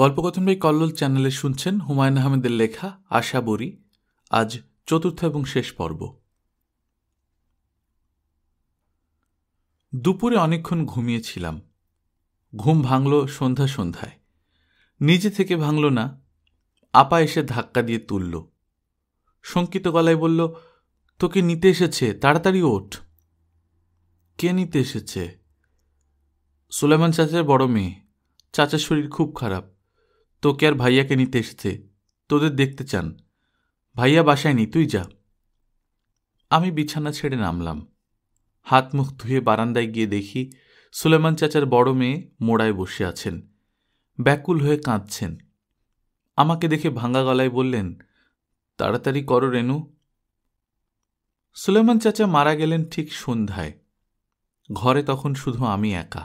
গল্পকথন ভাই কল্লোল চ্যানেলে শুনছেন হুমায়ুন আহমেদের লেখা আশা বরি আজ চতুর্থ এবং শেষ পর্ব দুপুরে অনেকক্ষণ ঘুমিয়েছিলাম ঘুম ভাঙল সন্ধ্যা সন্ধ্যায় নিজে থেকে ভাঙল না আপা এসে ধাক্কা দিয়ে তুলল শঙ্কিত গলায় বলল তোকে নিতে এসেছে তাড়াতাড়ি ওঠ কে নিতে এসেছে সুলেমান চাচার বড় মেয়ে চাচার শরীর খুব খারাপ তোকে আর ভাইয়াকে নিতে এসেছে তোদের দেখতে চান ভাইয়া বাসায় নি তুই যা আমি বিছানা ছেড়ে নামলাম হাত মুখ ধুয়ে বারান্দায় গিয়ে দেখি সুলেমান চাচার বড় মেয়ে মোড়ায় বসে আছেন ব্যাকুল হয়ে কাঁদছেন আমাকে দেখে ভাঙা গলায় বললেন তাড়াতাড়ি করো রেনু সুলেমান চাচা মারা গেলেন ঠিক সন্ধ্যায় ঘরে তখন শুধু আমি একা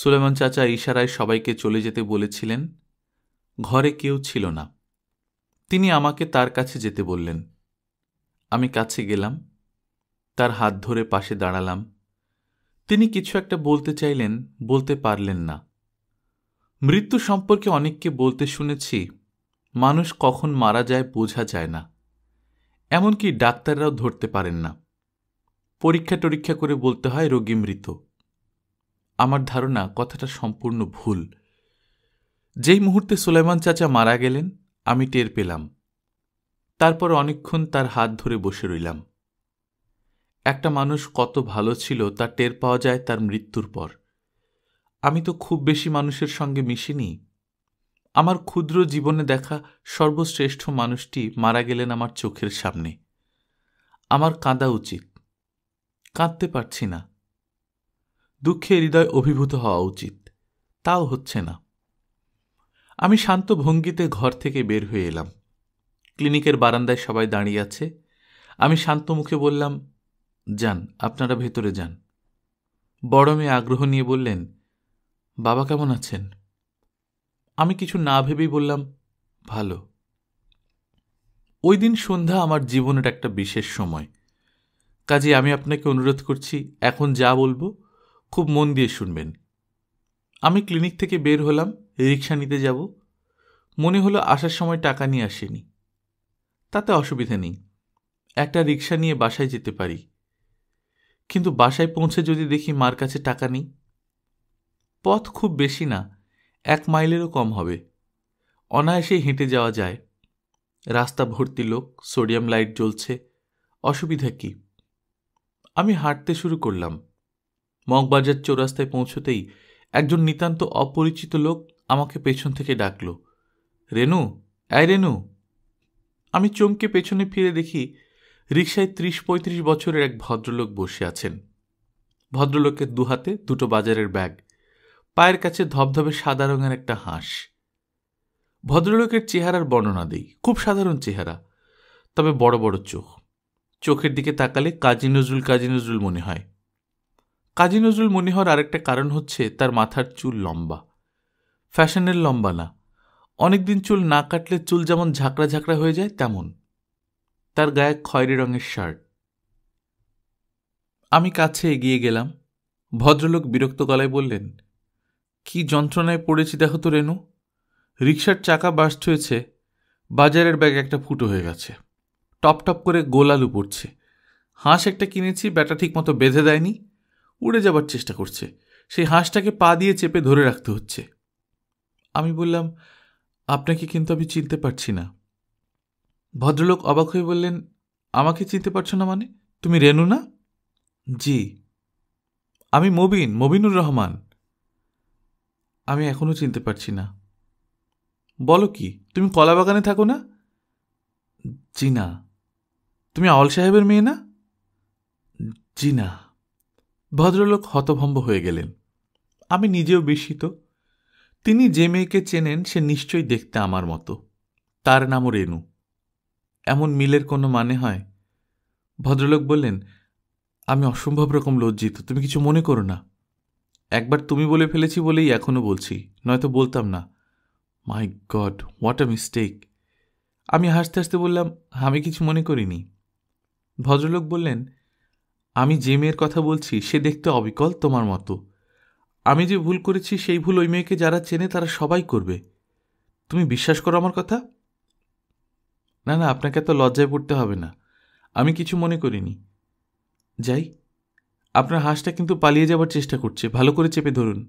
সুলেমান চাচা ইশারায় সবাইকে চলে যেতে বলেছিলেন ঘরে কেউ ছিল না তিনি আমাকে তার কাছে যেতে বললেন আমি কাছে গেলাম তার হাত ধরে পাশে দাঁড়ালাম তিনি কিছু একটা বলতে চাইলেন বলতে পারলেন না মৃত্যু সম্পর্কে অনেককে বলতে শুনেছি মানুষ কখন মারা যায় বোঝা যায় না এমনকি ডাক্তাররাও ধরতে পারেন না পরীক্ষা টরীক্ষা করে বলতে হয় রোগী মৃত আমার ধারণা কথাটা সম্পূর্ণ ভুল যেই মুহূর্তে সুলাইমান চাচা মারা গেলেন আমি টের পেলাম তারপর অনেকক্ষণ তার হাত ধরে বসে রইলাম একটা মানুষ কত ভালো ছিল তা টের পাওয়া যায় তার মৃত্যুর পর আমি তো খুব বেশি মানুষের সঙ্গে মিশিনি আমার ক্ষুদ্র জীবনে দেখা সর্বশ্রেষ্ঠ মানুষটি মারা গেলেন আমার চোখের সামনে আমার কাঁদা উচিত কাঁদতে পারছি না দুঃখে হৃদয় অভিভূত হওয়া উচিত তাও হচ্ছে না আমি শান্ত ভঙ্গিতে ঘর থেকে বের হয়ে এলাম ক্লিনিকের বারান্দায় সবাই দাঁড়িয়ে আছে আমি শান্ত মুখে বললাম যান আপনারা ভেতরে যান বড় মেয়ে আগ্রহ নিয়ে বললেন বাবা কেমন আছেন আমি কিছু না ভেবেই বললাম ভালো ওই দিন সন্ধ্যা আমার জীবনের একটা বিশেষ সময় কাজে আমি আপনাকে অনুরোধ করছি এখন যা বলবো খুব মন দিয়ে শুনবেন আমি ক্লিনিক থেকে বের হলাম রিক্সা নিতে যাব মনে হলো আসার সময় টাকা নিয়ে আসেনি তাতে অসুবিধে নেই একটা রিক্সা নিয়ে বাসায় যেতে পারি কিন্তু বাসায় পৌঁছে যদি দেখি মার কাছে টাকা নেই পথ খুব বেশি না এক মাইলেরও কম হবে অনায়াসে হেঁটে যাওয়া যায় রাস্তা ভর্তি লোক সোডিয়াম লাইট জ্বলছে অসুবিধা কি আমি হাঁটতে শুরু করলাম মগবাজার চৌরাস্তায় পৌঁছতেই একজন নিতান্ত অপরিচিত লোক আমাকে পেছন থেকে ডাকল রেনু এই রেনু আমি চমকে পেছনে ফিরে দেখি রিক্সায় ত্রিশ পঁয়ত্রিশ বছরের এক ভদ্রলোক বসে আছেন ভদ্রলোকের দুহাতে দুটো বাজারের ব্যাগ পায়ের কাছে ধবধবে সাদা রঙের একটা হাঁস ভদ্রলোকের চেহারার বর্ণনা দিই খুব সাধারণ চেহারা তবে বড় বড় চোখ চোখের দিকে তাকালে কাজী নজরুল কাজী নজরুল মনে হয় কাজী নজরুল মনে হওয়ার আরেকটা কারণ হচ্ছে তার মাথার চুল লম্বা ফ্যাশনের লম্বা না অনেকদিন চুল না কাটলে চুল যেমন ঝাঁকড়া ঝাঁকড়া হয়ে যায় তেমন তার গায়ে খয়েরি রঙের শার্ট আমি কাছে এগিয়ে গেলাম ভদ্রলোক বিরক্ত গলায় বললেন কি যন্ত্রণায় পড়েছি দেখো তো রেনু রিক্সার চাকা বাস্ট হয়েছে বাজারের ব্যাগ একটা ফুটো হয়ে গেছে টপ টপ করে গোলালু পড়ছে হাঁস একটা কিনেছি ব্যাটা ঠিকমতো বেঁধে দেয়নি উড়ে যাবার চেষ্টা করছে সেই হাঁসটাকে পা দিয়ে চেপে ধরে রাখতে হচ্ছে আমি বললাম আপনাকে কিন্তু আমি চিনতে পারছি না ভদ্রলোক অবাক হয়ে বললেন আমাকে চিনতে পারছো না মানে তুমি রেনু না জি আমি মবিন মবিনুর রহমান আমি এখনও চিনতে পারছি না বলো কি তুমি কলা বাগানে থাকো না জি না তুমি আওয়াল সাহেবের মেয়ে না জি না ভদ্রলোক হতভম্ব হয়ে গেলেন আমি নিজেও বিস্মিত তিনি যে মেয়েকে চেনেন সে নিশ্চয়ই দেখতে আমার মতো তার নামও রেণু এমন মিলের কোনো মানে হয় ভদ্রলোক বললেন আমি অসম্ভব রকম লজ্জিত তুমি কিছু মনে করো না একবার তুমি বলে ফেলেছি বলেই এখনও বলছি নয়তো বলতাম না my god what a mistake আমি হাসতে হাসতে বললাম আমি কিছু মনে করিনি ভদ্রলোক বললেন আমি যে মেয়ের কথা বলছি সে দেখতে অবিকল তোমার মতো আমি যে ভুল করেছি সেই ভুল ওই মেয়েকে যারা চেনে তারা সবাই করবে তুমি বিশ্বাস করো আমার কথা না না আপনাকে এত লজ্জায় পড়তে হবে না আমি কিছু মনে করিনি যাই আপনার হাঁসটা কিন্তু পালিয়ে যাবার চেষ্টা করছে ভালো করে চেপে ধরুন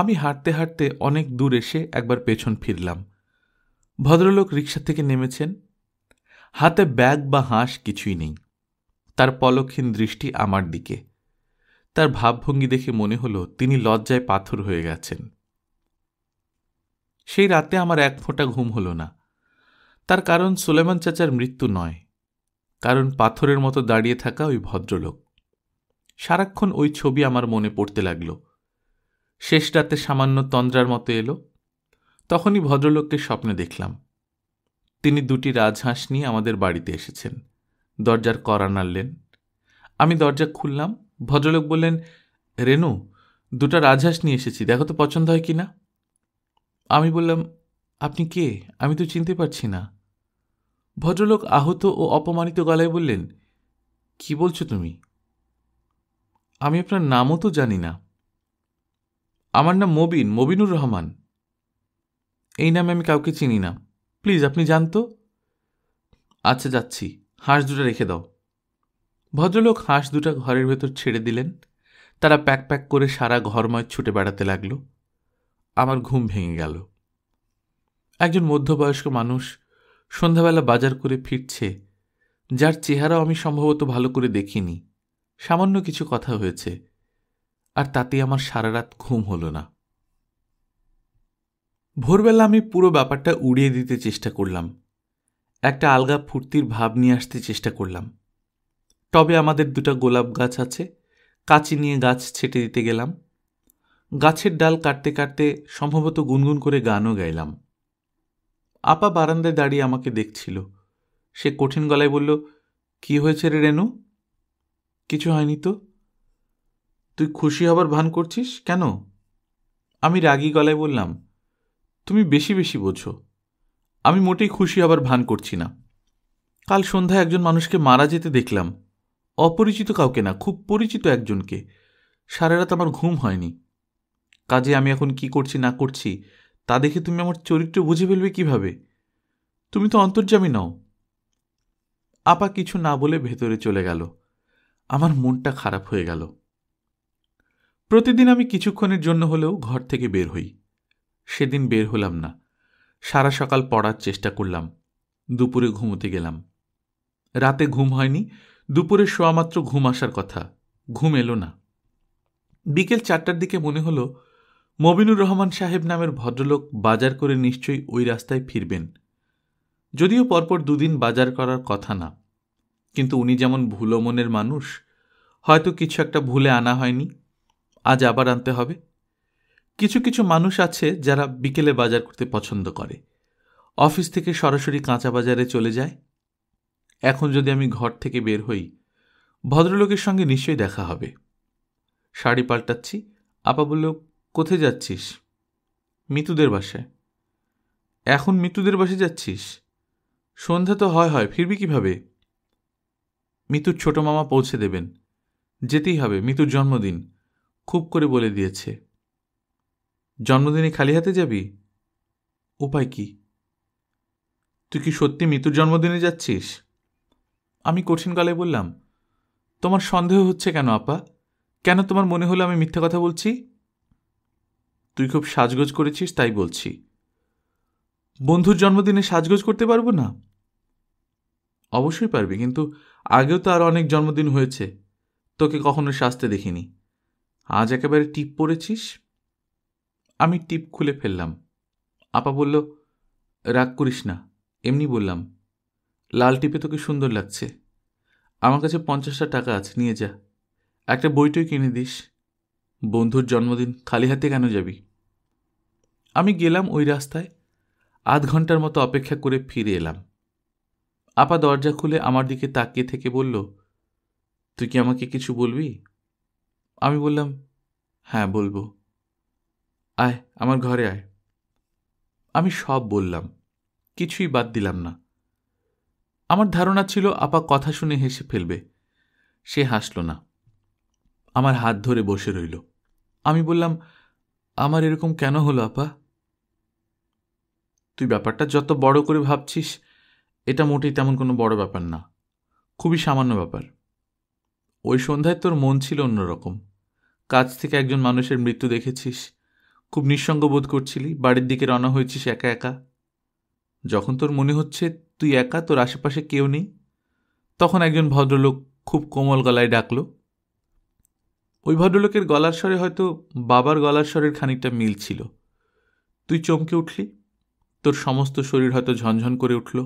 আমি হাঁটতে হাঁটতে অনেক দূর এসে একবার পেছন ফিরলাম ভদ্রলোক রিক্সা থেকে নেমেছেন হাতে ব্যাগ বা হাঁস কিছুই নেই তার পলকহীন দৃষ্টি আমার দিকে তার ভাবভঙ্গি দেখে মনে হল তিনি লজ্জায় পাথর হয়ে গেছেন সেই রাতে আমার এক ফোঁটা ঘুম হল না তার কারণ সুলেমান চাচার মৃত্যু নয় কারণ পাথরের মতো দাঁড়িয়ে থাকা ওই ভদ্রলোক সারাক্ষণ ওই ছবি আমার মনে পড়তে লাগল শেষ রাতে সামান্য তন্দ্রার মতো এলো তখনই ভদ্রলোককে স্বপ্নে দেখলাম তিনি দুটি রাজহাঁস নিয়ে আমাদের বাড়িতে এসেছেন দরজার করা নাড়লেন আমি দরজা খুললাম ভদ্রলোক বললেন রেনু দুটো রাজহাঁস নিয়ে এসেছি দেখো তো পছন্দ হয় কি না আমি বললাম আপনি কে আমি তো চিনতে পারছি না ভদ্রলোক আহত ও অপমানিত গলায় বললেন কি বলছো তুমি আমি আপনার নামও তো জানি না আমার নাম মবিন মবিনুর রহমান এই নামে আমি কাউকে চিনি না প্লিজ আপনি জানতো আচ্ছা যাচ্ছি হাঁস দুটো রেখে দাও ভদ্রলোক হাঁস দুটা ঘরের ভেতর ছেড়ে দিলেন তারা প্যাক প্যাক করে সারা ঘরময় ছুটে বেড়াতে লাগল আমার ঘুম ভেঙে গেল একজন মধ্যবয়স্ক মানুষ সন্ধ্যাবেলা বাজার করে ফিরছে যার চেহারা আমি সম্ভবত ভালো করে দেখিনি সামান্য কিছু কথা হয়েছে আর তাতে আমার সারা রাত ঘুম হল না ভোরবেলা আমি পুরো ব্যাপারটা উড়িয়ে দিতে চেষ্টা করলাম একটা আলগা ফুর্তির ভাব নিয়ে আসতে চেষ্টা করলাম টবে আমাদের দুটা গোলাপ গাছ আছে কাঁচি নিয়ে গাছ ছেটে দিতে গেলাম গাছের ডাল কাটতে কাটতে সম্ভবত গুনগুন করে গানও গাইলাম আপা বারান্দায় দাঁড়িয়ে আমাকে দেখছিল সে কঠিন গলায় বলল কি হয়েছে রে রেনু কিছু হয়নি তো তুই খুশি হবার ভান করছিস কেন আমি রাগি গলায় বললাম তুমি বেশি বেশি বোঝো আমি মোটেই খুশি হবার ভান করছি না কাল সন্ধ্যায় একজন মানুষকে মারা যেতে দেখলাম অপরিচিত কাউকে না খুব পরিচিত একজনকে সারা রাত আমার ঘুম হয়নি কাজে আমি এখন কি করছি না করছি তা দেখে তুমি আমার চরিত্র বুঝে ফেলবে কিভাবে তুমি তো অন্তর্যামী নাও আপা কিছু না বলে ভেতরে চলে গেল আমার মনটা খারাপ হয়ে গেল প্রতিদিন আমি কিছুক্ষণের জন্য হলেও ঘর থেকে বের হই সেদিন বের হলাম না সারা সকাল পড়ার চেষ্টা করলাম দুপুরে ঘুমোতে গেলাম রাতে ঘুম হয়নি দুপুরে শোয়ামাত্র ঘুম আসার কথা ঘুম এলো না বিকেল চারটার দিকে মনে হলো মবিনুর রহমান সাহেব নামের ভদ্রলোক বাজার করে নিশ্চয়ই ওই রাস্তায় ফিরবেন যদিও পরপর দুদিন বাজার করার কথা না কিন্তু উনি যেমন ভুলো মনের মানুষ হয়তো কিছু একটা ভুলে আনা হয়নি আজ আবার আনতে হবে কিছু কিছু মানুষ আছে যারা বিকেলে বাজার করতে পছন্দ করে অফিস থেকে সরাসরি কাঁচা বাজারে চলে যায় এখন যদি আমি ঘর থেকে বের হই ভদ্রলোকের সঙ্গে নিশ্চয়ই দেখা হবে শাড়ি পাল্টাচ্ছি আপা বলল কোথায় যাচ্ছিস মিতুদের বাসায় এখন মিতুদের বাসে যাচ্ছিস সন্ধ্যা তো হয় হয় ফিরবি কিভাবে মিতুর ছোট মামা পৌঁছে দেবেন যেতেই হবে মিতুর জন্মদিন খুব করে বলে দিয়েছে জন্মদিনে খালি হাতে যাবি উপায় কি তুই কি সত্যি মিতুর জন্মদিনে যাচ্ছিস আমি কঠিন গলায় বললাম তোমার সন্দেহ হচ্ছে কেন আপা কেন তোমার মনে হলো আমি মিথ্যা কথা বলছি তুই খুব সাজগোজ করেছিস তাই বলছি বন্ধুর জন্মদিনে সাজগোজ করতে পারবো না অবশ্যই পারবি কিন্তু আগেও তো আর অনেক জন্মদিন হয়েছে তোকে কখনো সাজতে দেখিনি আজ একেবারে টিপ পড়েছিস আমি টিপ খুলে ফেললাম আপা বলল রাগ করিস না এমনি বললাম লাল টিপে তোকে সুন্দর লাগছে আমার কাছে পঞ্চাশটা টাকা আছে নিয়ে যা একটা বইটই কিনে দিস বন্ধুর জন্মদিন খালি হাতে কেন যাবি আমি গেলাম ওই রাস্তায় আধ ঘন্টার মতো অপেক্ষা করে ফিরে এলাম আপা দরজা খুলে আমার দিকে তাকিয়ে থেকে বলল তুই কি আমাকে কিছু বলবি আমি বললাম হ্যাঁ বলবো আয় আমার ঘরে আয় আমি সব বললাম কিছুই বাদ দিলাম না আমার ধারণা ছিল আপা কথা শুনে হেসে ফেলবে সে হাসল না আমার হাত ধরে বসে রইল আমি বললাম আমার এরকম কেন হলো আপা তুই ব্যাপারটা যত বড় করে ভাবছিস এটা মোটেই তেমন কোনো বড় ব্যাপার না খুবই সামান্য ব্যাপার ওই সন্ধ্যায় তোর মন ছিল অন্যরকম কাজ থেকে একজন মানুষের মৃত্যু দেখেছিস খুব নিঃসঙ্গ বোধ করছিলি বাড়ির দিকে রওনা হয়েছিস একা একা যখন তোর মনে হচ্ছে তুই একা তোর আশেপাশে কেউ নেই তখন একজন ভদ্রলোক খুব কোমল গলায় ডাকল ওই ভদ্রলোকের গলার স্বরে হয়তো বাবার গলার স্বরের খানিকটা মিল ছিল তুই চমকে উঠলি তোর সমস্ত শরীর হয়তো ঝনঝন করে উঠল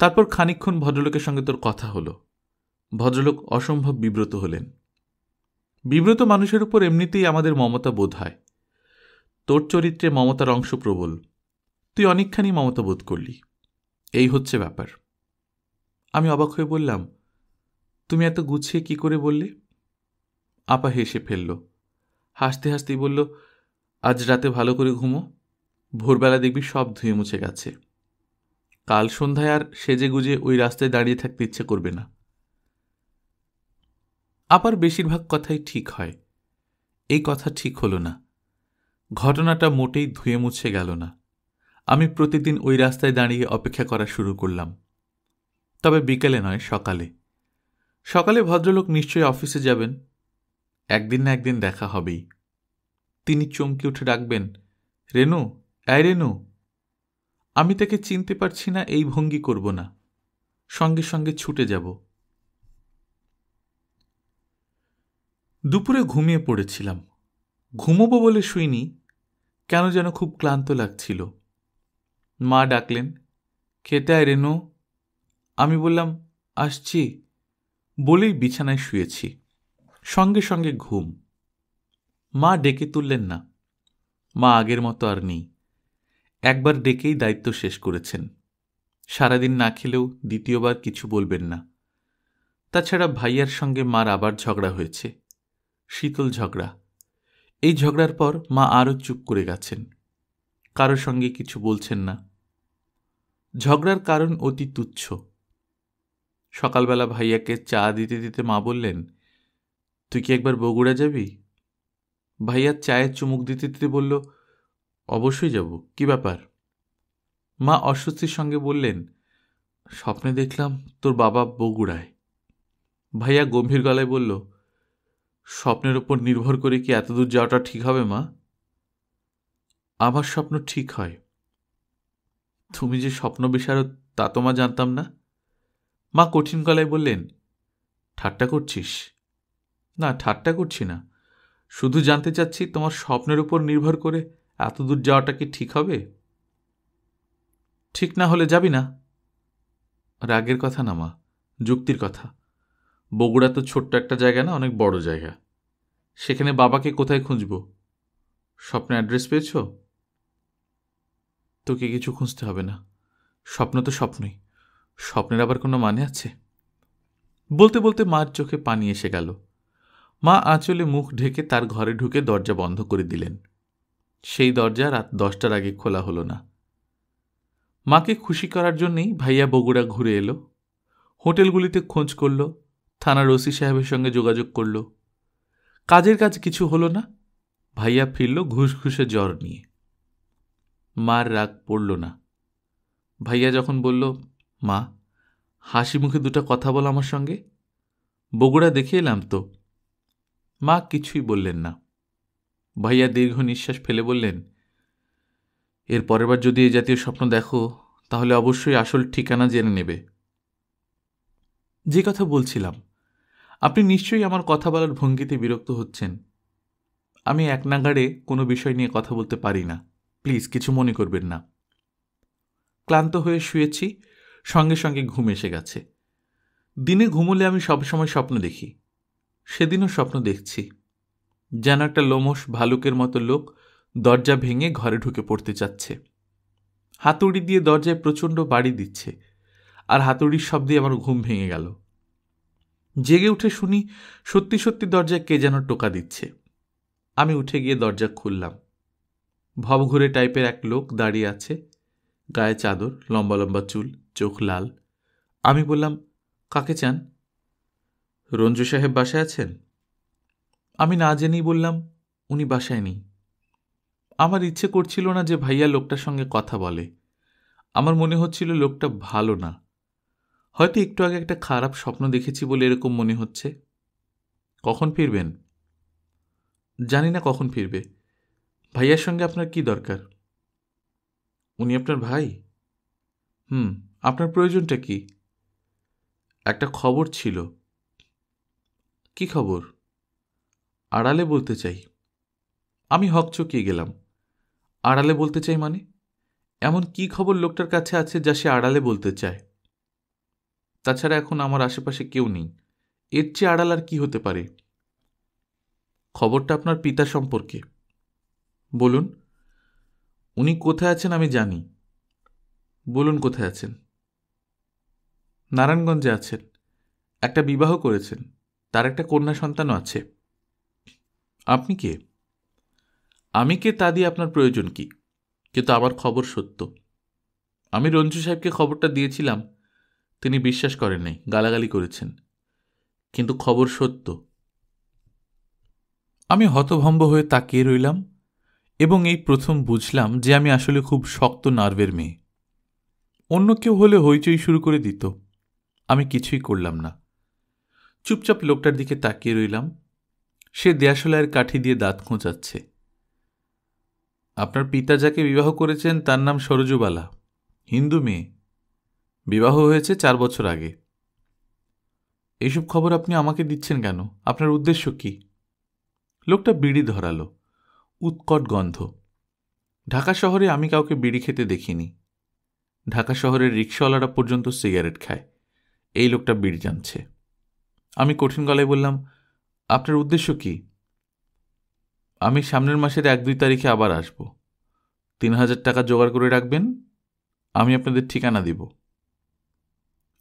তারপর খানিকক্ষণ ভদ্রলোকের সঙ্গে তোর কথা হলো ভদ্রলোক অসম্ভব বিব্রত হলেন বিব্রত মানুষের উপর এমনিতেই আমাদের মমতা বোধ হয় তোর চরিত্রে মমতার অংশ প্রবল তুই অনেকখানি মমতা বোধ করলি এই হচ্ছে ব্যাপার আমি অবাক হয়ে বললাম তুমি এত গুছিয়ে কি করে বললে আপা হেসে ফেলল হাসতে হাসতেই বলল আজ রাতে ভালো করে ঘুমো ভোরবেলা দেখবি সব ধুয়ে মুছে গেছে কাল সন্ধ্যায় আর সেজে গুজে ওই রাস্তায় দাঁড়িয়ে থাকতে ইচ্ছে করবে না আপার বেশিরভাগ কথাই ঠিক হয় এই কথা ঠিক হলো না ঘটনাটা মোটেই ধুয়ে মুছে গেল না আমি প্রতিদিন ওই রাস্তায় দাঁড়িয়ে অপেক্ষা করা শুরু করলাম তবে বিকেলে নয় সকালে সকালে ভদ্রলোক নিশ্চয়ই অফিসে যাবেন একদিন না একদিন দেখা হবেই তিনি চমকে উঠে ডাকবেন রেনু অ্যায় রেনু আমি তাকে চিনতে পারছি না এই ভঙ্গি করব না সঙ্গে সঙ্গে ছুটে যাব দুপুরে ঘুমিয়ে পড়েছিলাম ঘুমব বলে শুইনি কেন যেন খুব ক্লান্ত লাগছিল মা ডাকলেন খেতে আয় রেনু আমি বললাম আসছি বলেই বিছানায় শুয়েছি সঙ্গে সঙ্গে ঘুম মা ডেকে তুললেন না মা আগের মতো আর নেই একবার ডেকেই দায়িত্ব শেষ করেছেন সারাদিন না খেলেও দ্বিতীয়বার কিছু বলবেন না তাছাড়া ভাইয়ার সঙ্গে মার আবার ঝগড়া হয়েছে শীতল ঝগড়া এই ঝগড়ার পর মা আরও চুপ করে গেছেন কারো সঙ্গে কিছু বলছেন না ঝগড়ার কারণ অতি তুচ্ছ সকালবেলা ভাইয়াকে চা দিতে দিতে মা বললেন তুই কি একবার বগুড়া যাবি ভাইয়া চায়ের চুমুক দিতে দিতে বলল অবশ্যই যাব কি ব্যাপার মা অস্বস্তির সঙ্গে বললেন স্বপ্নে দেখলাম তোর বাবা বগুড়ায় ভাইয়া গম্ভীর গলায় বলল স্বপ্নের ওপর নির্ভর করে কি এতদূর যাওয়াটা ঠিক হবে মা আমার স্বপ্ন ঠিক হয় তুমি যে স্বপ্ন বিশারদ তা তো মা জানতাম না মা কঠিন গলায় বললেন ঠাট্টা করছিস না ঠাট্টা করছি না শুধু জানতে চাচ্ছি তোমার স্বপ্নের উপর নির্ভর করে এত দূর যাওয়াটা কি ঠিক হবে ঠিক না হলে যাবি না রাগের কথা না মা যুক্তির কথা বগুড়া তো ছোট্ট একটা জায়গা না অনেক বড় জায়গা সেখানে বাবাকে কোথায় খুঁজব স্বপ্নে অ্যাড্রেস পেয়েছো তোকে কিছু খুঁজতে হবে না স্বপ্ন তো স্বপ্নই স্বপ্নের আবার কোনো মানে আছে বলতে বলতে মার চোখে পানি এসে গেল মা আঁচলে মুখ ঢেকে তার ঘরে ঢুকে দরজা বন্ধ করে দিলেন সেই দরজা রাত দশটার আগে খোলা হলো না মাকে খুশি করার জন্যেই ভাইয়া বগুড়া ঘুরে এলো হোটেলগুলিতে খোঁজ করল থানার ওসি সাহেবের সঙ্গে যোগাযোগ করল কাজের কাজ কিছু হলো না ভাইয়া ফিরল ঘুষ ঘুষে জ্বর নিয়ে মার রাগ পড়ল না ভাইয়া যখন বলল মা হাসি মুখে দুটো কথা বল আমার সঙ্গে বগুড়া দেখে এলাম তো মা কিছুই বললেন না ভাইয়া দীর্ঘ নিঃশ্বাস ফেলে বললেন এর পরেরবার যদি এ জাতীয় স্বপ্ন দেখো তাহলে অবশ্যই আসল ঠিকানা জেনে নেবে যে কথা বলছিলাম আপনি নিশ্চয়ই আমার কথা বলার ভঙ্গিতে বিরক্ত হচ্ছেন আমি এক নাগাড়ে কোনো বিষয় নিয়ে কথা বলতে পারি না প্লিজ কিছু মনে করবেন না ক্লান্ত হয়ে শুয়েছি সঙ্গে সঙ্গে ঘুম এসে গেছে দিনে ঘুমলে আমি সবসময় স্বপ্ন দেখি সেদিনও স্বপ্ন দেখছি যেন একটা লোমস ভালুকের মতো লোক দরজা ভেঙে ঘরে ঢুকে পড়তে চাচ্ছে হাতুড়ি দিয়ে দরজায় প্রচণ্ড বাড়ি দিচ্ছে আর হাতুড়ির শব্দে আমার ঘুম ভেঙে গেল জেগে উঠে শুনি সত্যি সত্যি দরজায় কে যেন টোকা দিচ্ছে আমি উঠে গিয়ে দরজা খুললাম ভবঘুরে টাইপের এক লোক দাঁড়িয়ে আছে গায়ে চাদর লম্বা লম্বা চুল চোখ লাল আমি বললাম কাকে চান রঞ্জু সাহেব বাসায় আছেন আমি না জেনেই বললাম উনি বাসায় নেই আমার ইচ্ছে করছিল না যে ভাইয়া লোকটার সঙ্গে কথা বলে আমার মনে হচ্ছিল লোকটা ভালো না হয়তো একটু আগে একটা খারাপ স্বপ্ন দেখেছি বলে এরকম মনে হচ্ছে কখন ফিরবেন জানি না কখন ফিরবে ভাইয়ার সঙ্গে আপনার কি দরকার উনি আপনার ভাই হুম আপনার প্রয়োজনটা কি একটা খবর ছিল কি খবর আড়ালে বলতে চাই আমি চকিয়ে গেলাম আড়ালে বলতে চাই মানে এমন কি খবর লোকটার কাছে আছে যা সে আড়ালে বলতে চায় তাছাড়া এখন আমার আশেপাশে কেউ নেই এর চেয়ে আড়াল আর কি হতে পারে খবরটা আপনার পিতা সম্পর্কে বলুন উনি কোথায় আছেন আমি জানি বলুন কোথায় আছেন নারায়ণগঞ্জে আছেন একটা বিবাহ করেছেন তার একটা কন্যা সন্তানও আছে আপনি কে আমি কে তা দিয়ে আপনার প্রয়োজন কি কিন্তু আমার খবর সত্য আমি রঞ্জু সাহেবকে খবরটা দিয়েছিলাম তিনি বিশ্বাস করেন নাই গালাগালি করেছেন কিন্তু খবর সত্য আমি হতভম্ব হয়ে তাকিয়ে রইলাম এবং এই প্রথম বুঝলাম যে আমি আসলে খুব শক্ত নার্ভের মেয়ে অন্য কেউ হলে হইচই শুরু করে দিত আমি কিছুই করলাম না চুপচাপ লোকটার দিকে তাকিয়ে রইলাম সে দেয়াশলায়ের কাঠি দিয়ে দাঁত খোঁচাচ্ছে আপনার পিতা যাকে বিবাহ করেছেন তার নাম সরজুবালা হিন্দু মেয়ে বিবাহ হয়েছে চার বছর আগে এইসব খবর আপনি আমাকে দিচ্ছেন কেন আপনার উদ্দেশ্য কি লোকটা বিড়ি ধরালো উৎকট গন্ধ ঢাকা শহরে আমি কাউকে বিড়ি খেতে দেখিনি ঢাকা শহরের রিক্সাওয়ালারা পর্যন্ত সিগারেট খায় এই লোকটা বিড়ি জানছে আমি কঠিন গলায় বললাম আপনার উদ্দেশ্য কি আমি সামনের মাসের এক দুই তারিখে আবার আসব তিন হাজার টাকা জোগাড় করে রাখবেন আমি আপনাদের ঠিকানা দিব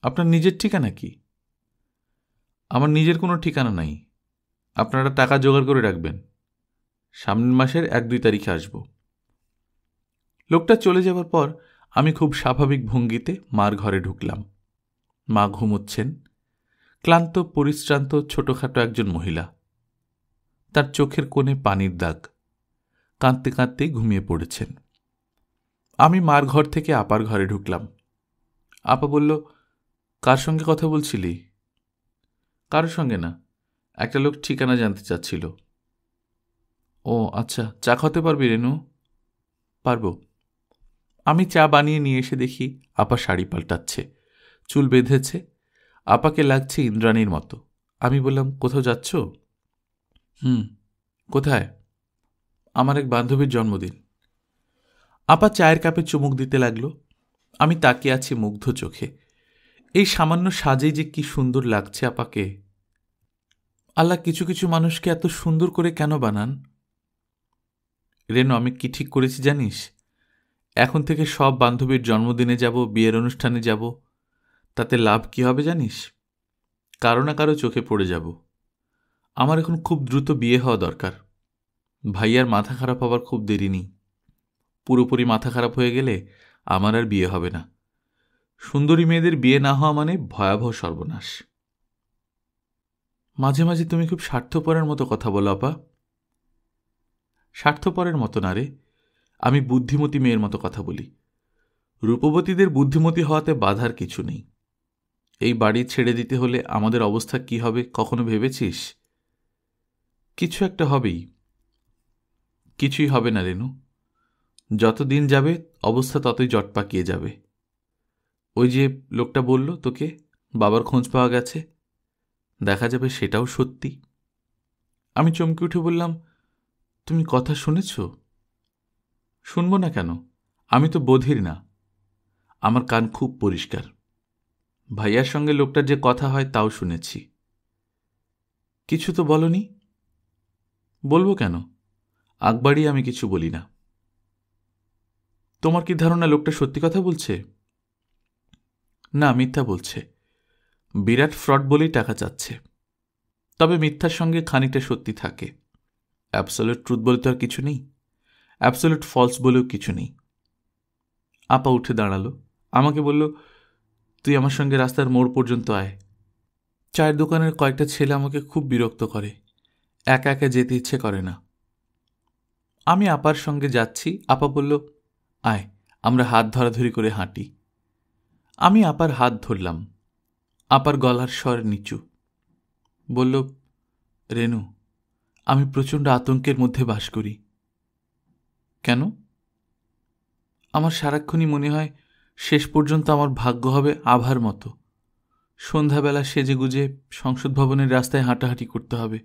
আপনার নিজের ঠিকানা কি আমার নিজের কোনো ঠিকানা নাই আপনারা টাকা জোগাড় করে রাখবেন সামনের মাসের এক দুই তারিখে আসব লোকটা চলে যাওয়ার পর আমি খুব স্বাভাবিক ভঙ্গিতে মার ঘরে ঢুকলাম মা ঘুমোচ্ছেন ক্লান্ত পরিশ্রান্ত ছোটোখাটো একজন মহিলা তার চোখের কোণে পানির দাগ কাঁদতে কাঁদতেই ঘুমিয়ে পড়েছেন আমি মার ঘর থেকে আপার ঘরে ঢুকলাম আপা বলল কার সঙ্গে কথা বলছিলি কারোর সঙ্গে না একটা লোক ঠিকানা জানতে চাচ্ছিল ও আচ্ছা চা খাওয়াতে পারবি রেনু পারবো আমি চা বানিয়ে নিয়ে এসে দেখি আপা শাড়ি পাল্টাচ্ছে চুল বেঁধেছে আপাকে লাগছে ইন্দ্রাণীর মতো আমি বললাম কোথাও যাচ্ছ হুম কোথায় আমার এক বান্ধবীর জন্মদিন আপা চায়ের কাপে চুমুক দিতে লাগলো আমি তাকিয়ে আছি মুগ্ধ চোখে এই সামান্য সাজেই যে কি সুন্দর লাগছে আপাকে আল্লাহ কিছু কিছু মানুষকে এত সুন্দর করে কেন বানান রেনু আমি কি ঠিক করেছি জানিস এখন থেকে সব বান্ধবীর জন্মদিনে যাব বিয়ের অনুষ্ঠানে যাব তাতে লাভ কি হবে জানিস কারো না কারো চোখে পড়ে যাব আমার এখন খুব দ্রুত বিয়ে হওয়া দরকার ভাইয়ার মাথা খারাপ হবার খুব দেরি নেই পুরোপুরি মাথা খারাপ হয়ে গেলে আমার আর বিয়ে হবে না সুন্দরী মেয়েদের বিয়ে না হওয়া মানে ভয়াবহ সর্বনাশ মাঝে মাঝে তুমি খুব স্বার্থপরের মতো কথা বলো আপা স্বার্থপরের মতো না রে আমি বুদ্ধিমতী মেয়ের মতো কথা বলি রূপবতীদের বুদ্ধিমতী হওয়াতে বাধার কিছু নেই এই বাড়ি ছেড়ে দিতে হলে আমাদের অবস্থা কি হবে কখনো ভেবেছিস কিছু একটা হবেই কিছুই হবে না রেনু যত দিন যাবে অবস্থা ততই জট পাকিয়ে যাবে ওই যে লোকটা বলল তোকে বাবার খোঁজ পাওয়া গেছে দেখা যাবে সেটাও সত্যি আমি চমকে উঠে বললাম তুমি কথা শুনেছ শুনব না কেন আমি তো বধির না আমার কান খুব পরিষ্কার ভাইয়ার সঙ্গে লোকটার যে কথা হয় তাও শুনেছি কিছু তো বলনি বলবো কেন আকবারই আমি কিছু বলি না তোমার কি ধারণা লোকটা সত্যি কথা বলছে না মিথ্যা বলছে বিরাট ফ্রড বলেই টাকা চাচ্ছে তবে মিথ্যার সঙ্গে খানিকটা সত্যি থাকে অ্যাবসোলিউট ট্রুথ বলে তো আর কিছু নেই অ্যাবসোলিউট ফলস বলেও কিছু নেই আপা উঠে দাঁড়ালো আমাকে বলল তুই আমার সঙ্গে রাস্তার মোড় পর্যন্ত আয় চায়ের দোকানের কয়েকটা ছেলে আমাকে খুব বিরক্ত করে একা একা যেতে ইচ্ছে করে না আমি আপার সঙ্গে যাচ্ছি আপা বলল আয় আমরা হাত ধরাধরি করে হাঁটি আমি আপার হাত ধরলাম আপার গলার স্বর নিচু বলল রেনু আমি প্রচণ্ড আতঙ্কের মধ্যে বাস করি কেন আমার সারাক্ষণই মনে হয় শেষ পর্যন্ত আমার ভাগ্য হবে আভার মতো সন্ধ্যাবেলা সেজে গুজে সংসদ ভবনের রাস্তায় হাঁটাহাঁটি করতে হবে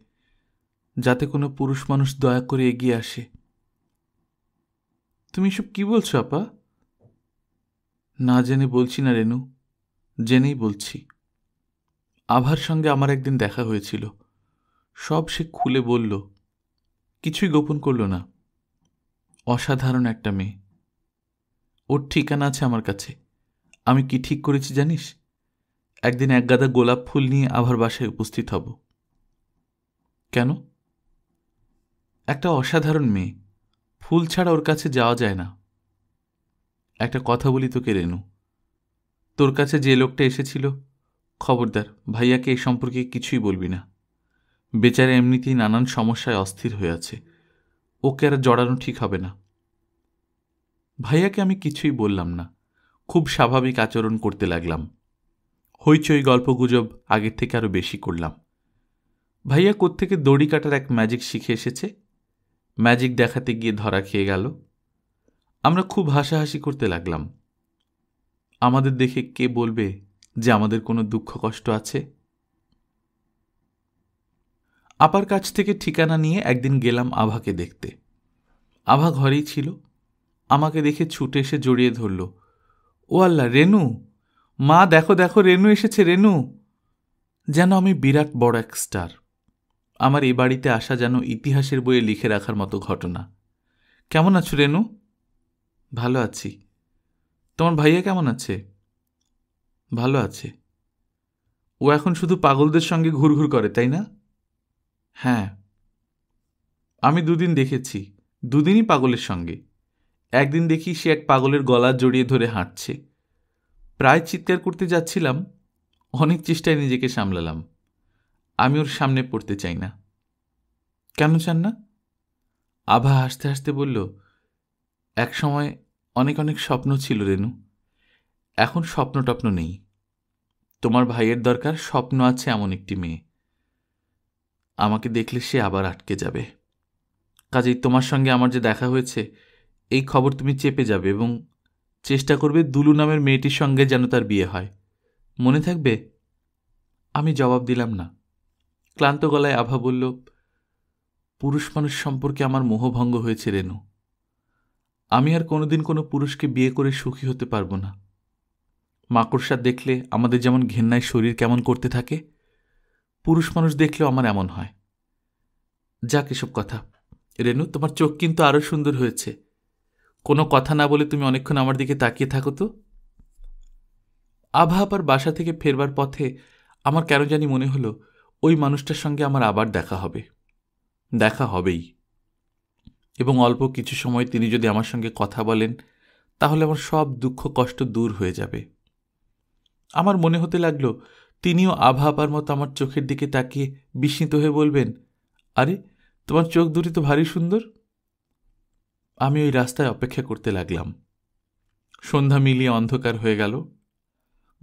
যাতে কোনো পুরুষ মানুষ দয়া করে এগিয়ে আসে তুমি এসব কি বলছো আপা না জেনে বলছি না রেনু জেনেই বলছি আভার সঙ্গে আমার একদিন দেখা হয়েছিল সব সে খুলে বলল কিছুই গোপন করল না অসাধারণ একটা মেয়ে ওর ঠিকানা আছে আমার কাছে আমি কি ঠিক করেছি জানিস একদিন একগাদা গোলাপ ফুল নিয়ে আবার বাসায় উপস্থিত হব কেন একটা অসাধারণ মেয়ে ফুল ছাড়া ওর কাছে যাওয়া যায় না একটা কথা বলি তোকে রেনু তোর কাছে যে লোকটা এসেছিল খবরদার ভাইয়াকে এ সম্পর্কে কিছুই বলবি না বেচারা এমনিতেই নানান সমস্যায় অস্থির হয়ে আছে ওকে আর জড়ানো ঠিক হবে না ভাইয়াকে আমি কিছুই বললাম না খুব স্বাভাবিক আচরণ করতে লাগলাম হইচই গল্পগুজব আগের থেকে আরও বেশি করলাম ভাইয়া কোত্থেকে দড়ি কাটার এক ম্যাজিক শিখে এসেছে ম্যাজিক দেখাতে গিয়ে ধরা খেয়ে গেল আমরা খুব হাসাহাসি করতে লাগলাম আমাদের দেখে কে বলবে যে আমাদের কোনো দুঃখ কষ্ট আছে আপার কাছ থেকে ঠিকানা নিয়ে একদিন গেলাম আভাকে দেখতে আভা ঘরেই ছিল আমাকে দেখে ছুটে এসে জড়িয়ে ধরল ও আল্লাহ রেনু মা দেখো দেখো রেনু এসেছে রেনু যেন আমি বিরাট বড় এক স্টার আমার এ বাড়িতে আসা যেন ইতিহাসের বইয়ে লিখে রাখার মতো ঘটনা কেমন আছো রেনু ভালো আছি তোমার ভাইয়া কেমন আছে ভালো আছে ও এখন শুধু পাগলদের সঙ্গে ঘুরঘুর করে তাই না হ্যাঁ আমি দুদিন দেখেছি দুদিনই পাগলের সঙ্গে একদিন দেখি সে এক পাগলের গলা জড়িয়ে ধরে হাঁটছে প্রায় চিৎকার করতে যাচ্ছিলাম অনেক চেষ্টায় নিজেকে সামলালাম আমি ওর সামনে পড়তে চাই না কেন চান না আভা হাসতে হাসতে বলল এক সময় অনেক অনেক স্বপ্ন ছিল রেনু এখন স্বপ্ন টপ্ন নেই তোমার ভাইয়ের দরকার স্বপ্ন আছে এমন একটি মেয়ে আমাকে দেখলে সে আবার আটকে যাবে কাজেই তোমার সঙ্গে আমার যে দেখা হয়েছে এই খবর তুমি চেপে যাবে এবং চেষ্টা করবে দুলু নামের মেয়েটির সঙ্গে যেন তার বিয়ে হয় মনে থাকবে আমি জবাব দিলাম না ক্লান্ত গলায় আভা বলল পুরুষ মানুষ সম্পর্কে আমার মোহভঙ্গ হয়েছে রেনু আমি আর কোনোদিন কোনো পুরুষকে বিয়ে করে সুখী হতে পারবো না মাকড়সা দেখলে আমাদের যেমন ঘেন্নায় শরীর কেমন করতে থাকে পুরুষ মানুষ দেখলেও আমার এমন হয় যাক এসব কথা রেনু তোমার চোখ কিন্তু আরও সুন্দর হয়েছে কোনো কথা না বলে তুমি অনেকক্ষণ আমার দিকে তাকিয়ে থাকো তো আভা আবার বাসা থেকে ফেরবার পথে আমার কেন জানি মনে হলো ওই মানুষটার সঙ্গে আমার আবার দেখা হবে দেখা হবেই এবং অল্প কিছু সময় তিনি যদি আমার সঙ্গে কথা বলেন তাহলে আমার সব দুঃখ কষ্ট দূর হয়ে যাবে আমার মনে হতে লাগলো তিনিও আভাবার মতো আমার চোখের দিকে তাকিয়ে বিস্মিত হয়ে বলবেন আরে তোমার চোখ দুটি তো ভারী সুন্দর আমি ওই রাস্তায় অপেক্ষা করতে লাগলাম সন্ধ্যা মিলিয়ে অন্ধকার হয়ে গেল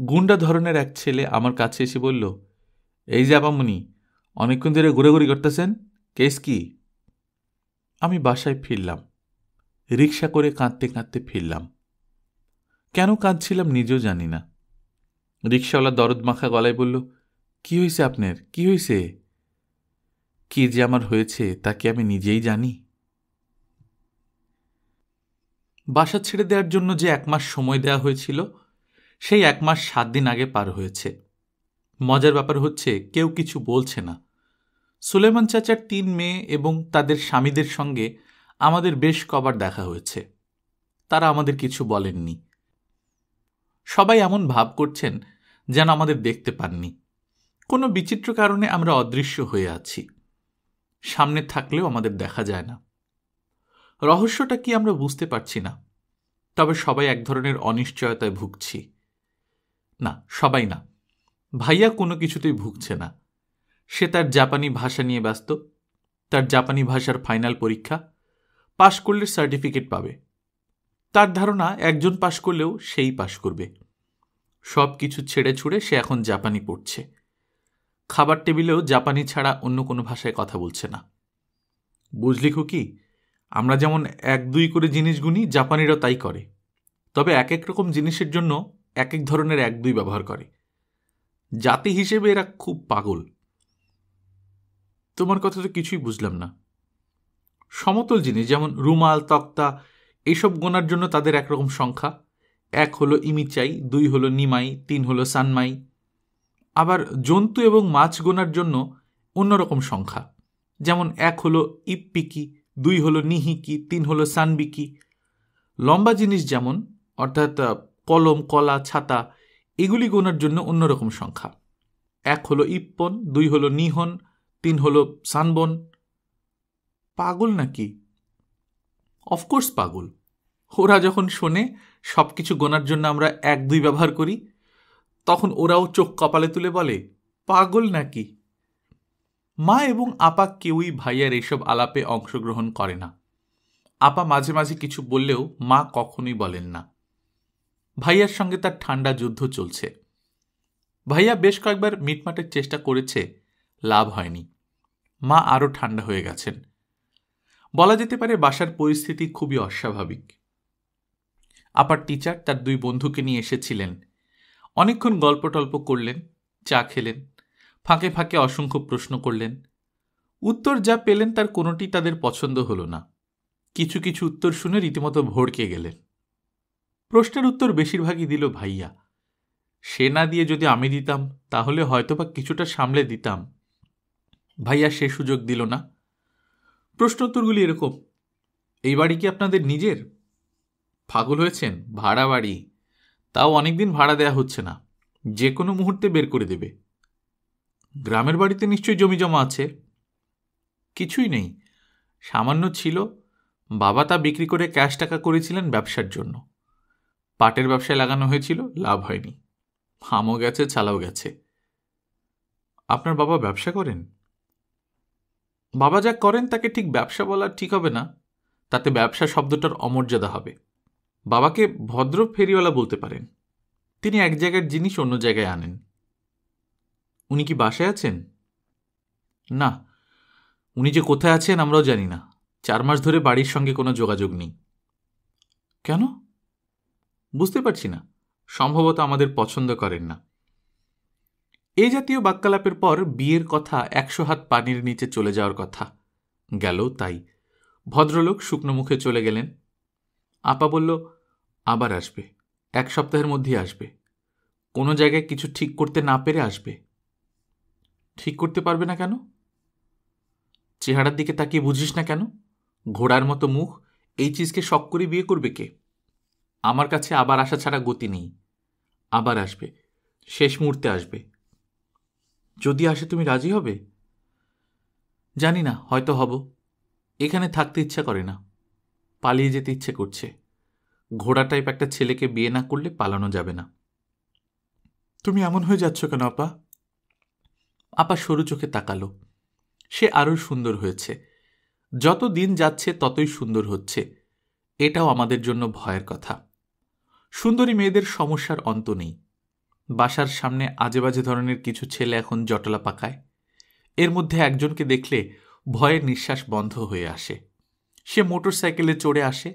গুন্ডা ধরনের এক ছেলে আমার কাছে এসে বলল এই যে আবামুনি অনেকক্ষণ ধরে ঘোরাঘুরি করতেছেন কেস কি আমি বাসায় ফিরলাম রিক্সা করে কাঁদতে কাঁদতে ফিরলাম কেন কাঁদছিলাম নিজেও জানি না রিক্সাওয়ালা দরদ মাখা গলায় বলল কি হয়েছে আপনার কি হয়েছে কি যে আমার হয়েছে তা কি আমি নিজেই জানি বাসা ছেড়ে দেওয়ার জন্য যে এক মাস সময় দেওয়া হয়েছিল সেই এক মাস সাত দিন আগে পার হয়েছে মজার ব্যাপার হচ্ছে কেউ কিছু বলছে না সুলেমান চাচার তিন মেয়ে এবং তাদের স্বামীদের সঙ্গে আমাদের বেশ কবার দেখা হয়েছে তারা আমাদের কিছু বলেননি সবাই এমন ভাব করছেন যেন আমাদের দেখতে পাননি কোনো বিচিত্র কারণে আমরা অদৃশ্য হয়ে আছি সামনে থাকলেও আমাদের দেখা যায় না রহস্যটা কি আমরা বুঝতে পারছি না তবে সবাই এক ধরনের অনিশ্চয়তায় ভুগছি না সবাই না ভাইয়া কোনো কিছুতেই ভুগছে না সে তার জাপানি ভাষা নিয়ে ব্যস্ত তার জাপানি ভাষার ফাইনাল পরীক্ষা পাশ করলে সার্টিফিকেট পাবে তার ধারণা একজন পাশ করলেও সেই পাশ করবে সব কিছু ছেড়ে ছুড়ে সে এখন জাপানি পড়ছে খাবার টেবিলেও জাপানি ছাড়া অন্য কোনো ভাষায় কথা বলছে না বুঝলি কি আমরা যেমন এক দুই করে জিনিস গুনি জাপানিরা তাই করে তবে এক এক রকম জিনিসের জন্য এক এক ধরনের এক দুই ব্যবহার করে জাতি হিসেবে এরা খুব পাগল তোমার কথা তো কিছুই বুঝলাম না সমতল জিনিস যেমন রুমাল তক্তা এইসব গোনার জন্য তাদের একরকম সংখ্যা এক হলো ইমিচাই দুই হলো নিমাই তিন হলো সানমাই আবার জন্তু এবং মাছ গোনার জন্য অন্যরকম সংখ্যা যেমন এক হলো ইপ্পিকি দুই হলো নিহিকি তিন হলো সানবিকি লম্বা জিনিস যেমন অর্থাৎ কলম কলা ছাতা এগুলি গোনার জন্য অন্যরকম সংখ্যা এক হলো ইপ্পন দুই হলো নিহন তিন হলো সানবন পাগল নাকি অফকোর্স পাগল ওরা যখন শোনে সব কিছু গোনার জন্য আমরা এক দুই ব্যবহার করি তখন ওরাও চোখ কপালে তুলে বলে পাগল নাকি মা এবং আপা কেউই ভাইয়ার এইসব আলাপে অংশগ্রহণ করে না আপা মাঝে মাঝে কিছু বললেও মা কখনোই বলেন না ভাইয়ার সঙ্গে তার ঠান্ডা যুদ্ধ চলছে ভাইয়া বেশ কয়েকবার মিটমাটের চেষ্টা করেছে লাভ হয়নি মা আরও ঠান্ডা হয়ে গেছেন বলা যেতে পারে বাসার পরিস্থিতি খুবই অস্বাভাবিক আপার টিচার তার দুই বন্ধুকে নিয়ে এসেছিলেন অনেকক্ষণ গল্প টল্প করলেন চা খেলেন ফাঁকে ফাঁকে অসংখ্য প্রশ্ন করলেন উত্তর যা পেলেন তার কোনোটি তাদের পছন্দ হল না কিছু কিছু উত্তর শুনে রীতিমতো ভড়কে গেলেন প্রশ্নের উত্তর বেশিরভাগই দিল ভাইয়া সে না দিয়ে যদি আমি দিতাম তাহলে হয়তোবা কিছুটা সামলে দিতাম ভাইয়া সে সুযোগ দিল না প্রশ্নোত্তরগুলি এরকম এই বাড়ি কি আপনাদের নিজের ফাগুল হয়েছেন ভাড়া বাড়ি তাও অনেকদিন ভাড়া দেয়া হচ্ছে না যে কোনো মুহূর্তে বের করে দেবে গ্রামের বাড়িতে নিশ্চয়ই জমি জমা আছে কিছুই নেই সামান্য ছিল বাবা তা বিক্রি করে ক্যাশ টাকা করেছিলেন ব্যবসার জন্য পাটের ব্যবসায় লাগানো হয়েছিল লাভ হয়নি হামও গেছে চালাও গেছে আপনার বাবা ব্যবসা করেন বাবা যা করেন তাকে ঠিক ব্যবসা বলা ঠিক হবে না তাতে ব্যবসা শব্দটার অমর্যাদা হবে বাবাকে ভদ্র ফেরিওয়ালা বলতে পারেন তিনি এক জায়গার জিনিস অন্য জায়গায় আনেন উনি কি বাসায় আছেন না উনি যে কোথায় আছেন আমরাও জানি না চার মাস ধরে বাড়ির সঙ্গে কোনো যোগাযোগ নেই কেন বুঝতে পারছি না সম্ভবত আমাদের পছন্দ করেন না এই জাতীয় বাক্যালাপের পর বিয়ের কথা একশো হাত পানির নিচে চলে যাওয়ার কথা গেল তাই ভদ্রলোক শুকনো মুখে চলে গেলেন আপা বলল আবার আসবে এক সপ্তাহের মধ্যে আসবে কোনো জায়গায় কিছু ঠিক করতে না পেরে আসবে ঠিক করতে পারবে না কেন চেহারার দিকে তাকিয়ে বুঝিস না কেন ঘোড়ার মতো মুখ এই চিজকে শখ করে বিয়ে করবে কে আমার কাছে আবার আসা ছাড়া গতি নেই আবার আসবে শেষ মুহূর্তে আসবে যদি আসে তুমি রাজি হবে জানি না হয়তো হব এখানে থাকতে ইচ্ছা করে না পালিয়ে যেতে ইচ্ছে করছে ঘোড়া টাইপ একটা ছেলেকে বিয়ে না করলে পালানো যাবে না তুমি এমন হয়ে যাচ্ছ কেন আপা আপা সরু চোখে তাকালো সে আরও সুন্দর হয়েছে যত দিন যাচ্ছে ততই সুন্দর হচ্ছে এটাও আমাদের জন্য ভয়ের কথা সুন্দরী মেয়েদের সমস্যার অন্ত নেই বাসার সামনে আজেবাজে ধরনের কিছু ছেলে এখন জটলা পাকায় এর মধ্যে একজনকে দেখলে ভয়ে নিঃশ্বাস বন্ধ হয়ে আসে সে মোটর সাইকেলে চড়ে আসে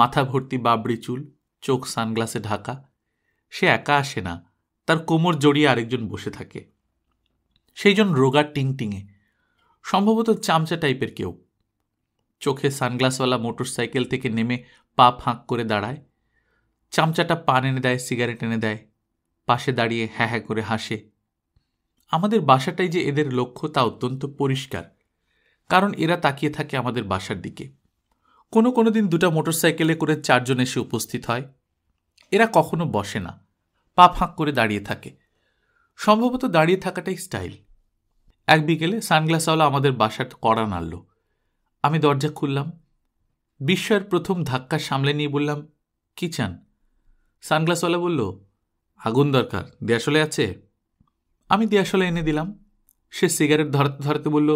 মাথা ভর্তি বাবরি চুল চোখ সানগ্লাসে ঢাকা সে একা আসে না তার কোমর জড়িয়ে আরেকজন বসে থাকে সেইজন রোগা টিংয়ে সম্ভবত চামচা টাইপের কেউ চোখে সানগ্লাসওয়ালা মোটর সাইকেল থেকে নেমে পা ফাঁক করে দাঁড়ায় চামচাটা পান এনে দেয় সিগারেট এনে দেয় পাশে দাঁড়িয়ে হ্যাঁ হ্যাঁ করে হাসে আমাদের বাসাটাই যে এদের লক্ষ্য তা অত্যন্ত পরিষ্কার কারণ এরা তাকিয়ে থাকে আমাদের বাসার দিকে কোনো কোনো দিন দুটা মোটরসাইকেলে করে চারজন এসে উপস্থিত হয় এরা কখনো বসে না পা ফাঁক করে দাঁড়িয়ে থাকে সম্ভবত দাঁড়িয়ে থাকাটাই স্টাইল এক বিকেলে সানগ্লাসওয়ালা আমাদের বাসার কড়া নাড়ল আমি দরজা খুললাম বিস্ময়ের প্রথম ধাক্কা সামলে নিয়ে বললাম কি চান সানগ্লাসওয়ালা বলল আগুন দরকার দিয়াশলে আছে আমি দিয়াশলে এনে দিলাম সে সিগারেট ধরাতে ধরাতে বলল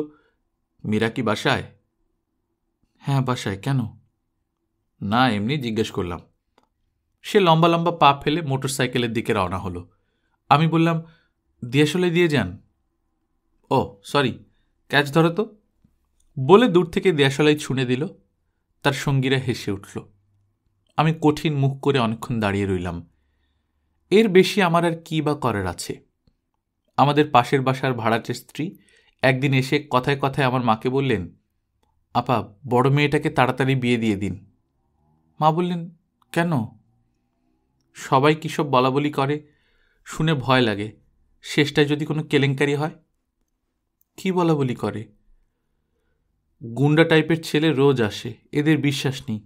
মীরা কি বাসায় হ্যাঁ বাসায় কেন না এমনি জিজ্ঞেস করলাম সে লম্বা লম্বা পা ফেলে মোটর সাইকেলের দিকে রওনা হলো আমি বললাম দিয়াশলে দিয়ে যান ও সরি ক্যাচ ধরো তো বলে দূর থেকে দেয়াশলাই ছুঁড়ে দিল তার সঙ্গীরা হেসে উঠল আমি কঠিন মুখ করে অনেকক্ষণ দাঁড়িয়ে রইলাম এর বেশি আমার আর কী বা করার আছে আমাদের পাশের বাসার ভাড়াটের স্ত্রী একদিন এসে কথায় কথায় আমার মাকে বললেন আপা বড় মেয়েটাকে তাড়াতাড়ি বিয়ে দিয়ে দিন মা বললেন কেন সবাই কী সব বলা বলি করে শুনে ভয় লাগে শেষটায় যদি কোনো কেলেঙ্কারি হয় কি বলি করে গুন্ডা টাইপের ছেলে রোজ আসে এদের বিশ্বাস নেই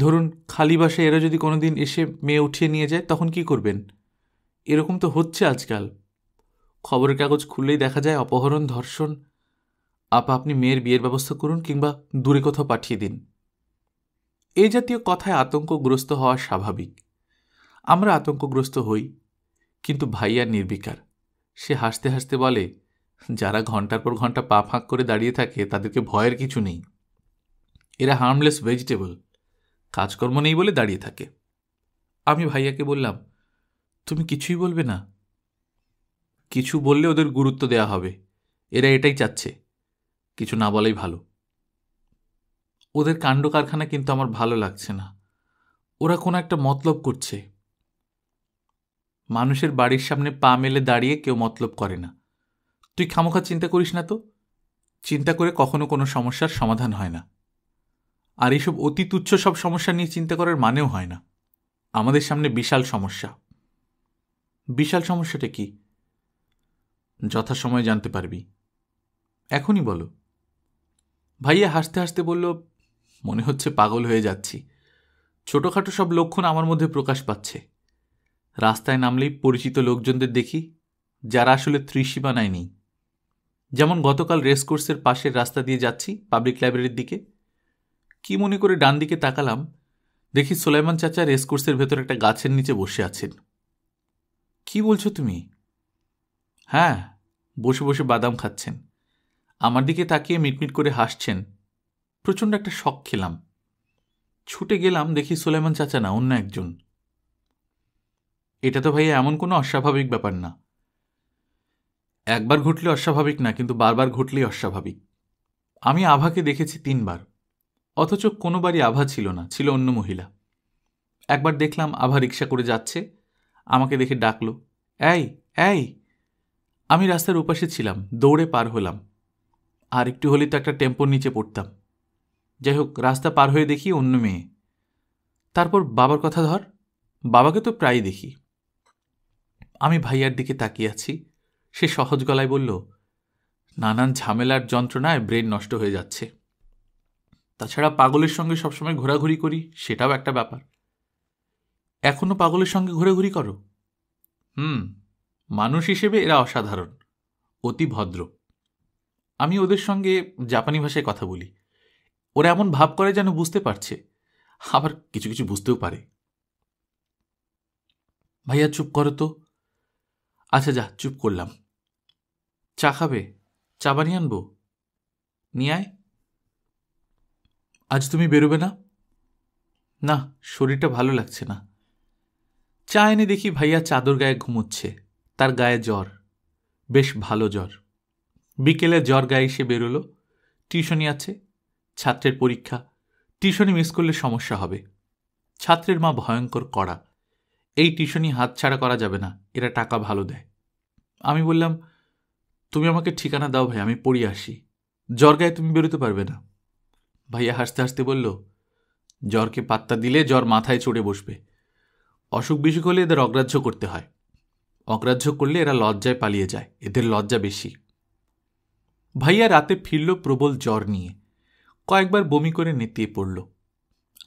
ধরুন খালি বাসে এরা যদি কোনো দিন এসে মেয়ে উঠিয়ে নিয়ে যায় তখন কি করবেন এরকম তো হচ্ছে আজকাল খবরের কাগজ খুললেই দেখা যায় অপহরণ ধর্ষণ আপা আপনি মেয়ের বিয়ের ব্যবস্থা করুন কিংবা দূরে কোথাও পাঠিয়ে দিন এই জাতীয় কথায় আতঙ্কগ্রস্ত হওয়া স্বাভাবিক আমরা আতঙ্কগ্রস্ত হই কিন্তু ভাইয়া নির্বিকার সে হাসতে হাসতে বলে যারা ঘন্টার পর ঘন্টা পা ফাঁক করে দাঁড়িয়ে থাকে তাদেরকে ভয়ের কিছু নেই এরা হার্মলেস ভেজিটেবল কাজকর্ম নেই বলে দাঁড়িয়ে থাকে আমি ভাইয়াকে বললাম তুমি কিছুই বলবে না কিছু বললে ওদের গুরুত্ব দেয়া হবে এরা এটাই চাচ্ছে কিছু না বলাই ভালো ওদের কাণ্ড কারখানা কিন্তু আমার ভালো লাগছে না ওরা কোনো একটা মতলব করছে মানুষের বাড়ির সামনে পা মেলে দাঁড়িয়ে কেউ মতলব করে না তুই খামোখা চিন্তা করিস না তো চিন্তা করে কখনো কোনো সমস্যার সমাধান হয় না আর এইসব অতি তুচ্ছ সব সমস্যা নিয়ে চিন্তা করার মানেও হয় না আমাদের সামনে বিশাল সমস্যা বিশাল সমস্যাটা কি যথাসময়ে জানতে পারবি এখনই বলো ভাইয়া হাসতে হাসতে বলল মনে হচ্ছে পাগল হয়ে যাচ্ছি ছোটোখাটো সব লক্ষণ আমার মধ্যে প্রকাশ পাচ্ছে রাস্তায় নামলেই পরিচিত লোকজনদের দেখি যারা আসলে ত্রিসীমা নেয়নি যেমন গতকাল রেস কোর্সের পাশের রাস্তা দিয়ে যাচ্ছি পাবলিক লাইব্রেরির দিকে কি মনে করে ডান দিকে তাকালাম দেখি সোলাইমান চাচা রেসকোর্সের ভেতর একটা গাছের নিচে বসে আছেন কি বলছো তুমি হ্যাঁ বসে বসে বাদাম খাচ্ছেন আমার দিকে তাকিয়ে মিটমিট করে হাসছেন প্রচণ্ড একটা শখ খেলাম ছুটে গেলাম দেখি সোলাইমান চাচা না অন্য একজন এটা তো ভাইয়া এমন কোনো অস্বাভাবিক ব্যাপার না একবার ঘটলে অস্বাভাবিক না কিন্তু বারবার ঘটলেই অস্বাভাবিক আমি আভাকে দেখেছি তিনবার অথচ কোনো বাড়ি আভা ছিল না ছিল অন্য মহিলা একবার দেখলাম আভা রিক্সা করে যাচ্ছে আমাকে দেখে ডাকলো এই এই আমি রাস্তার ওপাশে ছিলাম দৌড়ে পার হলাম আর একটু হলে তো একটা টেম্পোর নিচে পড়তাম যাই হোক রাস্তা পার হয়ে দেখি অন্য মেয়ে তারপর বাবার কথা ধর বাবাকে তো প্রায় দেখি আমি ভাইয়ার দিকে তাকিয়ে আছি সে সহজ গলায় বলল নানান ঝামেলার যন্ত্রণায় ব্রেন নষ্ট হয়ে যাচ্ছে তাছাড়া পাগলের সঙ্গে সবসময় ঘোরাঘুরি করি সেটাও একটা ব্যাপার এখনও পাগলের সঙ্গে ঘোরাঘুরি করো হুম মানুষ হিসেবে এরা অসাধারণ অতি ভদ্র আমি ওদের সঙ্গে জাপানি ভাষায় কথা বলি ওরা এমন ভাব করে যেন বুঝতে পারছে আবার কিছু কিছু বুঝতেও পারে ভাইয়া চুপ করো তো আচ্ছা যা চুপ করলাম চা খাবে চা বানিয়ে আনবো নিয়ে আয় আজ তুমি বেরোবে না না শরীরটা ভালো লাগছে না চা এনে দেখি ভাইয়া চাদর গায়ে ঘুমোচ্ছে তার গায়ে জ্বর বেশ ভালো জ্বর বিকেলে জ্বর গায়ে এসে বেরোলো টিউশনি আছে ছাত্রের পরীক্ষা টিউশনি মিস করলে সমস্যা হবে ছাত্রের মা ভয়ঙ্কর কড়া এই টিউশনি হাতছাড়া করা যাবে না এরা টাকা ভালো দেয় আমি বললাম তুমি আমাকে ঠিকানা দাও ভাই আমি পড়িয়ে আসি জ্বর গায়ে তুমি বেরোতে পারবে না ভাইয়া হাসতে হাসতে বলল জ্বরকে পাত্তা দিলে জ্বর মাথায় চড়ে বসবে অসুখ বিসুখ হলে এদের অগ্রাহ্য করতে হয় অগ্রাহ্য করলে এরা লজ্জায় পালিয়ে যায় এদের লজ্জা বেশি ভাইয়া রাতে ফিরল প্রবল জ্বর নিয়ে কয়েকবার বমি করে নেতিয়ে পড়ল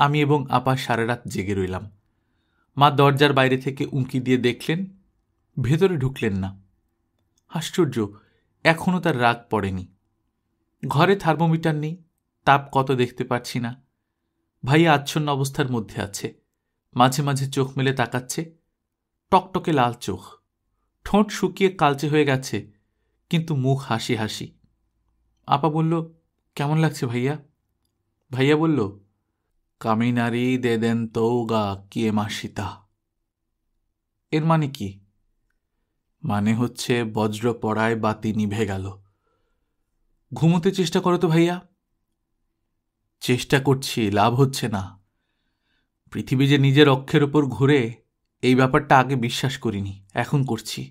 আমি এবং আপা সারা রাত জেগে রইলাম মা দরজার বাইরে থেকে উঁকি দিয়ে দেখলেন ভেতরে ঢুকলেন না আশ্চর্য এখনও তার রাগ পড়েনি ঘরে থার্মোমিটার নেই তাপ কত দেখতে পাচ্ছি না ভাইয়া আচ্ছন্ন অবস্থার মধ্যে আছে মাঝে মাঝে চোখ মেলে তাকাচ্ছে টকটকে লাল চোখ ঠোঁট শুকিয়ে কালচে হয়ে গেছে কিন্তু মুখ হাসি হাসি আপা বলল কেমন লাগছে ভাইয়া ভাইয়া বলল কামিনারি দে দেন তৌগা কে মাসিতা এর মানে কি মানে হচ্ছে বজ্র পড়ায় বাতি নিভে গেল ঘুমোতে চেষ্টা করো তো ভাইয়া চেষ্টা করছি লাভ হচ্ছে না পৃথিবী যে নিজের অক্ষের ওপর ঘুরে এই ব্যাপারটা আগে বিশ্বাস করিনি এখন করছি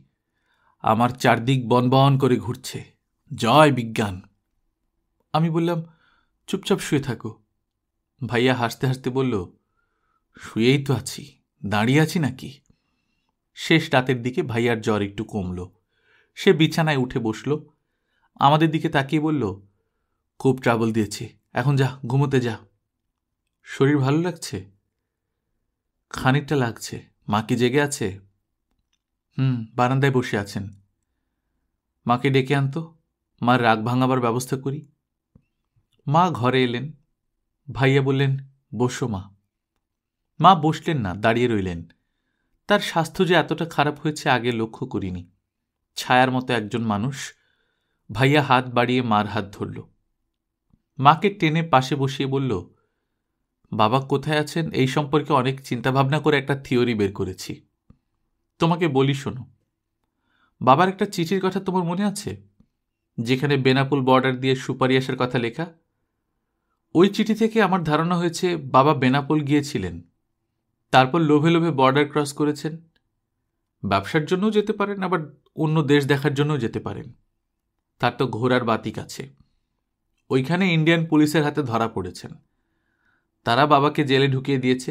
আমার চারদিক বনবন করে ঘুরছে জয় বিজ্ঞান আমি বললাম চুপচাপ শুয়ে থাকো ভাইয়া হাসতে হাসতে বলল শুয়েই তো আছি দাঁড়িয়ে আছি নাকি শেষ রাতের দিকে ভাইয়ার জ্বর একটু কমল সে বিছানায় উঠে বসল আমাদের দিকে তাকিয়ে বলল খুব ট্রাবল দিয়েছে এখন যা ঘুমোতে যা শরীর ভালো লাগছে খানিকটা লাগছে মা কি জেগে আছে হুম বারান্দায় বসে আছেন মাকে ডেকে আনতো মার রাগ ভাঙাবার ব্যবস্থা করি মা ঘরে এলেন ভাইয়া বললেন বসো মা মা বসলেন না দাঁড়িয়ে রইলেন তার স্বাস্থ্য যে এতটা খারাপ হয়েছে আগে লক্ষ্য করিনি ছায়ার মতো একজন মানুষ ভাইয়া হাত বাড়িয়ে মার হাত ধরল মাকে টেনে পাশে বসিয়ে বলল বাবা কোথায় আছেন এই সম্পর্কে অনেক চিন্তাভাবনা করে একটা থিওরি বের করেছি তোমাকে বলি শোনো বাবার একটা চিঠির কথা তোমার মনে আছে যেখানে বেনাপুল বর্ডার দিয়ে সুপারি আসার কথা লেখা ওই চিঠি থেকে আমার ধারণা হয়েছে বাবা বেনাপোল গিয়েছিলেন তারপর লোভে লোভে বর্ডার ক্রস করেছেন ব্যবসার জন্যও যেতে পারেন আবার অন্য দেশ দেখার জন্যও যেতে পারেন তার তো ঘোরার বাতিক আছে ওইখানে ইন্ডিয়ান পুলিশের হাতে ধরা পড়েছেন তারা বাবাকে জেলে ঢুকিয়ে দিয়েছে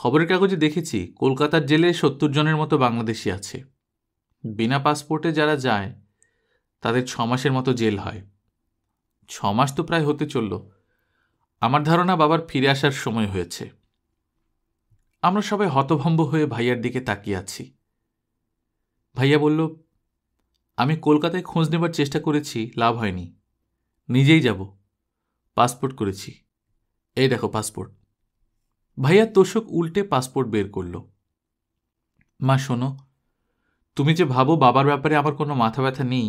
খবরের কাগজে দেখেছি কলকাতার জেলে সত্তর জনের মতো বাংলাদেশি আছে বিনা পাসপোর্টে যারা যায় তাদের ছ মাসের মতো জেল হয় ছ মাস তো প্রায় হতে চলল আমার ধারণা বাবার ফিরে আসার সময় হয়েছে আমরা সবাই হতভম্ব হয়ে ভাইয়ার দিকে তাকিয়ে আছি ভাইয়া বলল আমি কলকাতায় খোঁজ নেবার চেষ্টা করেছি লাভ হয়নি নিজেই যাব পাসপোর্ট করেছি এই দেখো পাসপোর্ট ভাইয়া তোষক উল্টে পাসপোর্ট বের করল মা শোনো তুমি যে ভাবো বাবার ব্যাপারে আমার কোনো মাথা ব্যথা নেই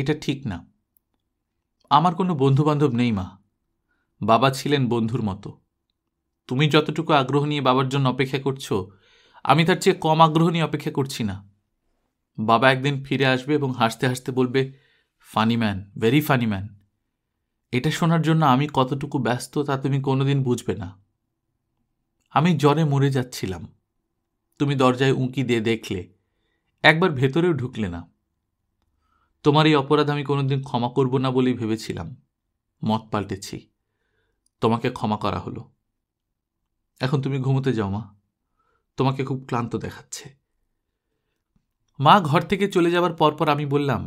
এটা ঠিক না আমার কোনো বন্ধুবান্ধব নেই মা বাবা ছিলেন বন্ধুর মতো তুমি যতটুকু আগ্রহ নিয়ে বাবার জন্য অপেক্ষা করছো আমি তার চেয়ে কম আগ্রহ নিয়ে অপেক্ষা করছি না বাবা একদিন ফিরে আসবে এবং হাসতে হাসতে বলবে funny man very funny man এটা শোনার জন্য আমি কতটুকু ব্যস্ত তা তুমি কোনোদিন বুঝবে না আমি জ্বরে মরে যাচ্ছিলাম তুমি দরজায় উঁকি দিয়ে দেখলে একবার ভেতরেও ঢুকলে না তোমার এই অপরাধ আমি কোনোদিন ক্ষমা করব না বলেই ভেবেছিলাম মত পাল্টেছি তোমাকে ক্ষমা করা হলো এখন তুমি ঘুমোতে যাও মা তোমাকে খুব ক্লান্ত দেখাচ্ছে মা ঘর থেকে চলে যাবার পরপর আমি বললাম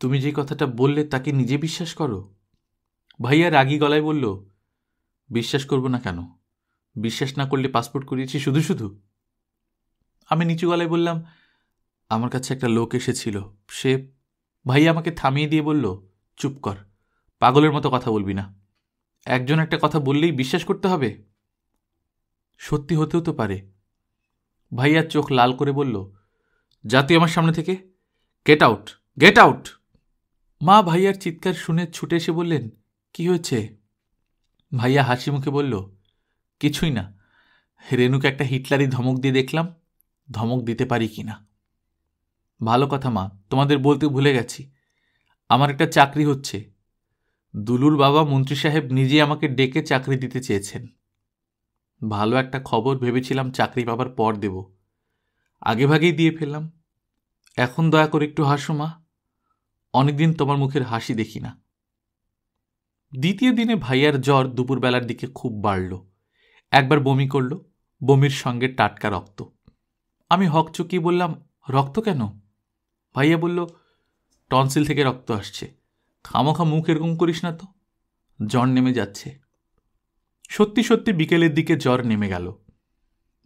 তুমি যে কথাটা বললে তাকে নিজে বিশ্বাস করো ভাইয়া রাগি গলায় বলল বিশ্বাস করব না কেন বিশ্বাস না করলে পাসপোর্ট করিয়েছি শুধু শুধু আমি নিচু গলায় বললাম আমার কাছে একটা লোক এসেছিল সে ভাইয়া আমাকে থামিয়ে দিয়ে বলল চুপ কর পাগলের মতো কথা বলবি না একজন একটা কথা বললেই বিশ্বাস করতে হবে সত্যি হতেও তো পারে ভাইয়ার চোখ লাল করে বলল যা তুই আমার সামনে থেকে গেট আউট গেট আউট মা ভাইয়ার চিৎকার শুনে ছুটে এসে বললেন কি হয়েছে ভাইয়া হাসি মুখে বলল কিছুই না রেনুকে একটা হিটলারি ধমক দিয়ে দেখলাম ধমক দিতে পারি কি না ভালো কথা মা তোমাদের বলতে ভুলে গেছি আমার একটা চাকরি হচ্ছে দুলুর বাবা মন্ত্রী সাহেব নিজে আমাকে ডেকে চাকরি দিতে চেয়েছেন ভালো একটা খবর ভেবেছিলাম চাকরি পাবার পর দেব আগেভাগেই দিয়ে ফেললাম এখন দয়া করে একটু হাসো মা অনেকদিন তোমার মুখের হাসি দেখি না দ্বিতীয় দিনে ভাইয়ার জ্বর দুপুরবেলার দিকে খুব বাড়ল একবার বমি করল বমির সঙ্গে টাটকা রক্ত আমি হকচকি বললাম রক্ত কেন ভাইয়া বলল টনসিল থেকে রক্ত আসছে খামোখা মুখ এরকম করিস না তো জ্বর নেমে যাচ্ছে সত্যি সত্যি বিকেলের দিকে জ্বর নেমে গেল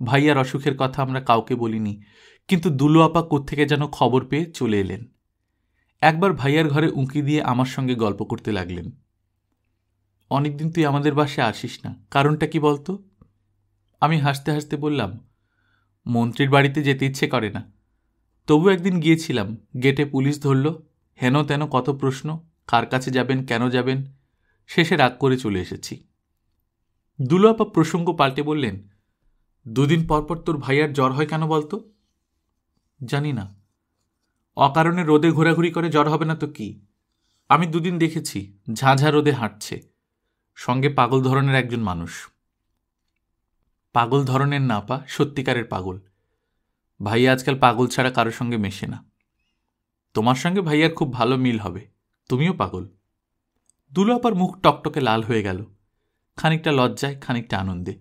ভাইয়ার অসুখের কথা আমরা কাউকে বলিনি কিন্তু দুলু আপা কোত্থেকে যেন খবর পেয়ে চলে এলেন একবার ভাইয়ার ঘরে উঁকি দিয়ে আমার সঙ্গে গল্প করতে লাগলেন অনেকদিন তুই আমাদের বাসায় আসিস না কারণটা কি বলতো আমি হাসতে হাসতে বললাম মন্ত্রীর বাড়িতে যেতে ইচ্ছে করে না তবু একদিন গিয়েছিলাম গেটে পুলিশ ধরল হেন তেন কত প্রশ্ন কার কাছে যাবেন কেন যাবেন শেষে রাগ করে চলে এসেছি দুলাপা প্রসঙ্গ পাল্টে বললেন দুদিন পরপর তোর ভাইয়ার জ্বর হয় কেন বলতো জানি না অকারণে রোদে ঘোরাঘুরি করে জ্বর হবে না তো কি আমি দুদিন দেখেছি ঝাঁঝা রোদে হাঁটছে সঙ্গে পাগল ধরনের একজন মানুষ পাগল ধরনের না পা সত্যিকারের পাগল ভাইয়া আজকাল পাগল ছাড়া কারোর সঙ্গে মেশে না তোমার সঙ্গে ভাইয়ার খুব ভালো মিল হবে তুমিও পাগল দুলো আপার মুখ টকটকে লাল হয়ে গেল খানিকটা লজ্জায় খানিকটা আনন্দে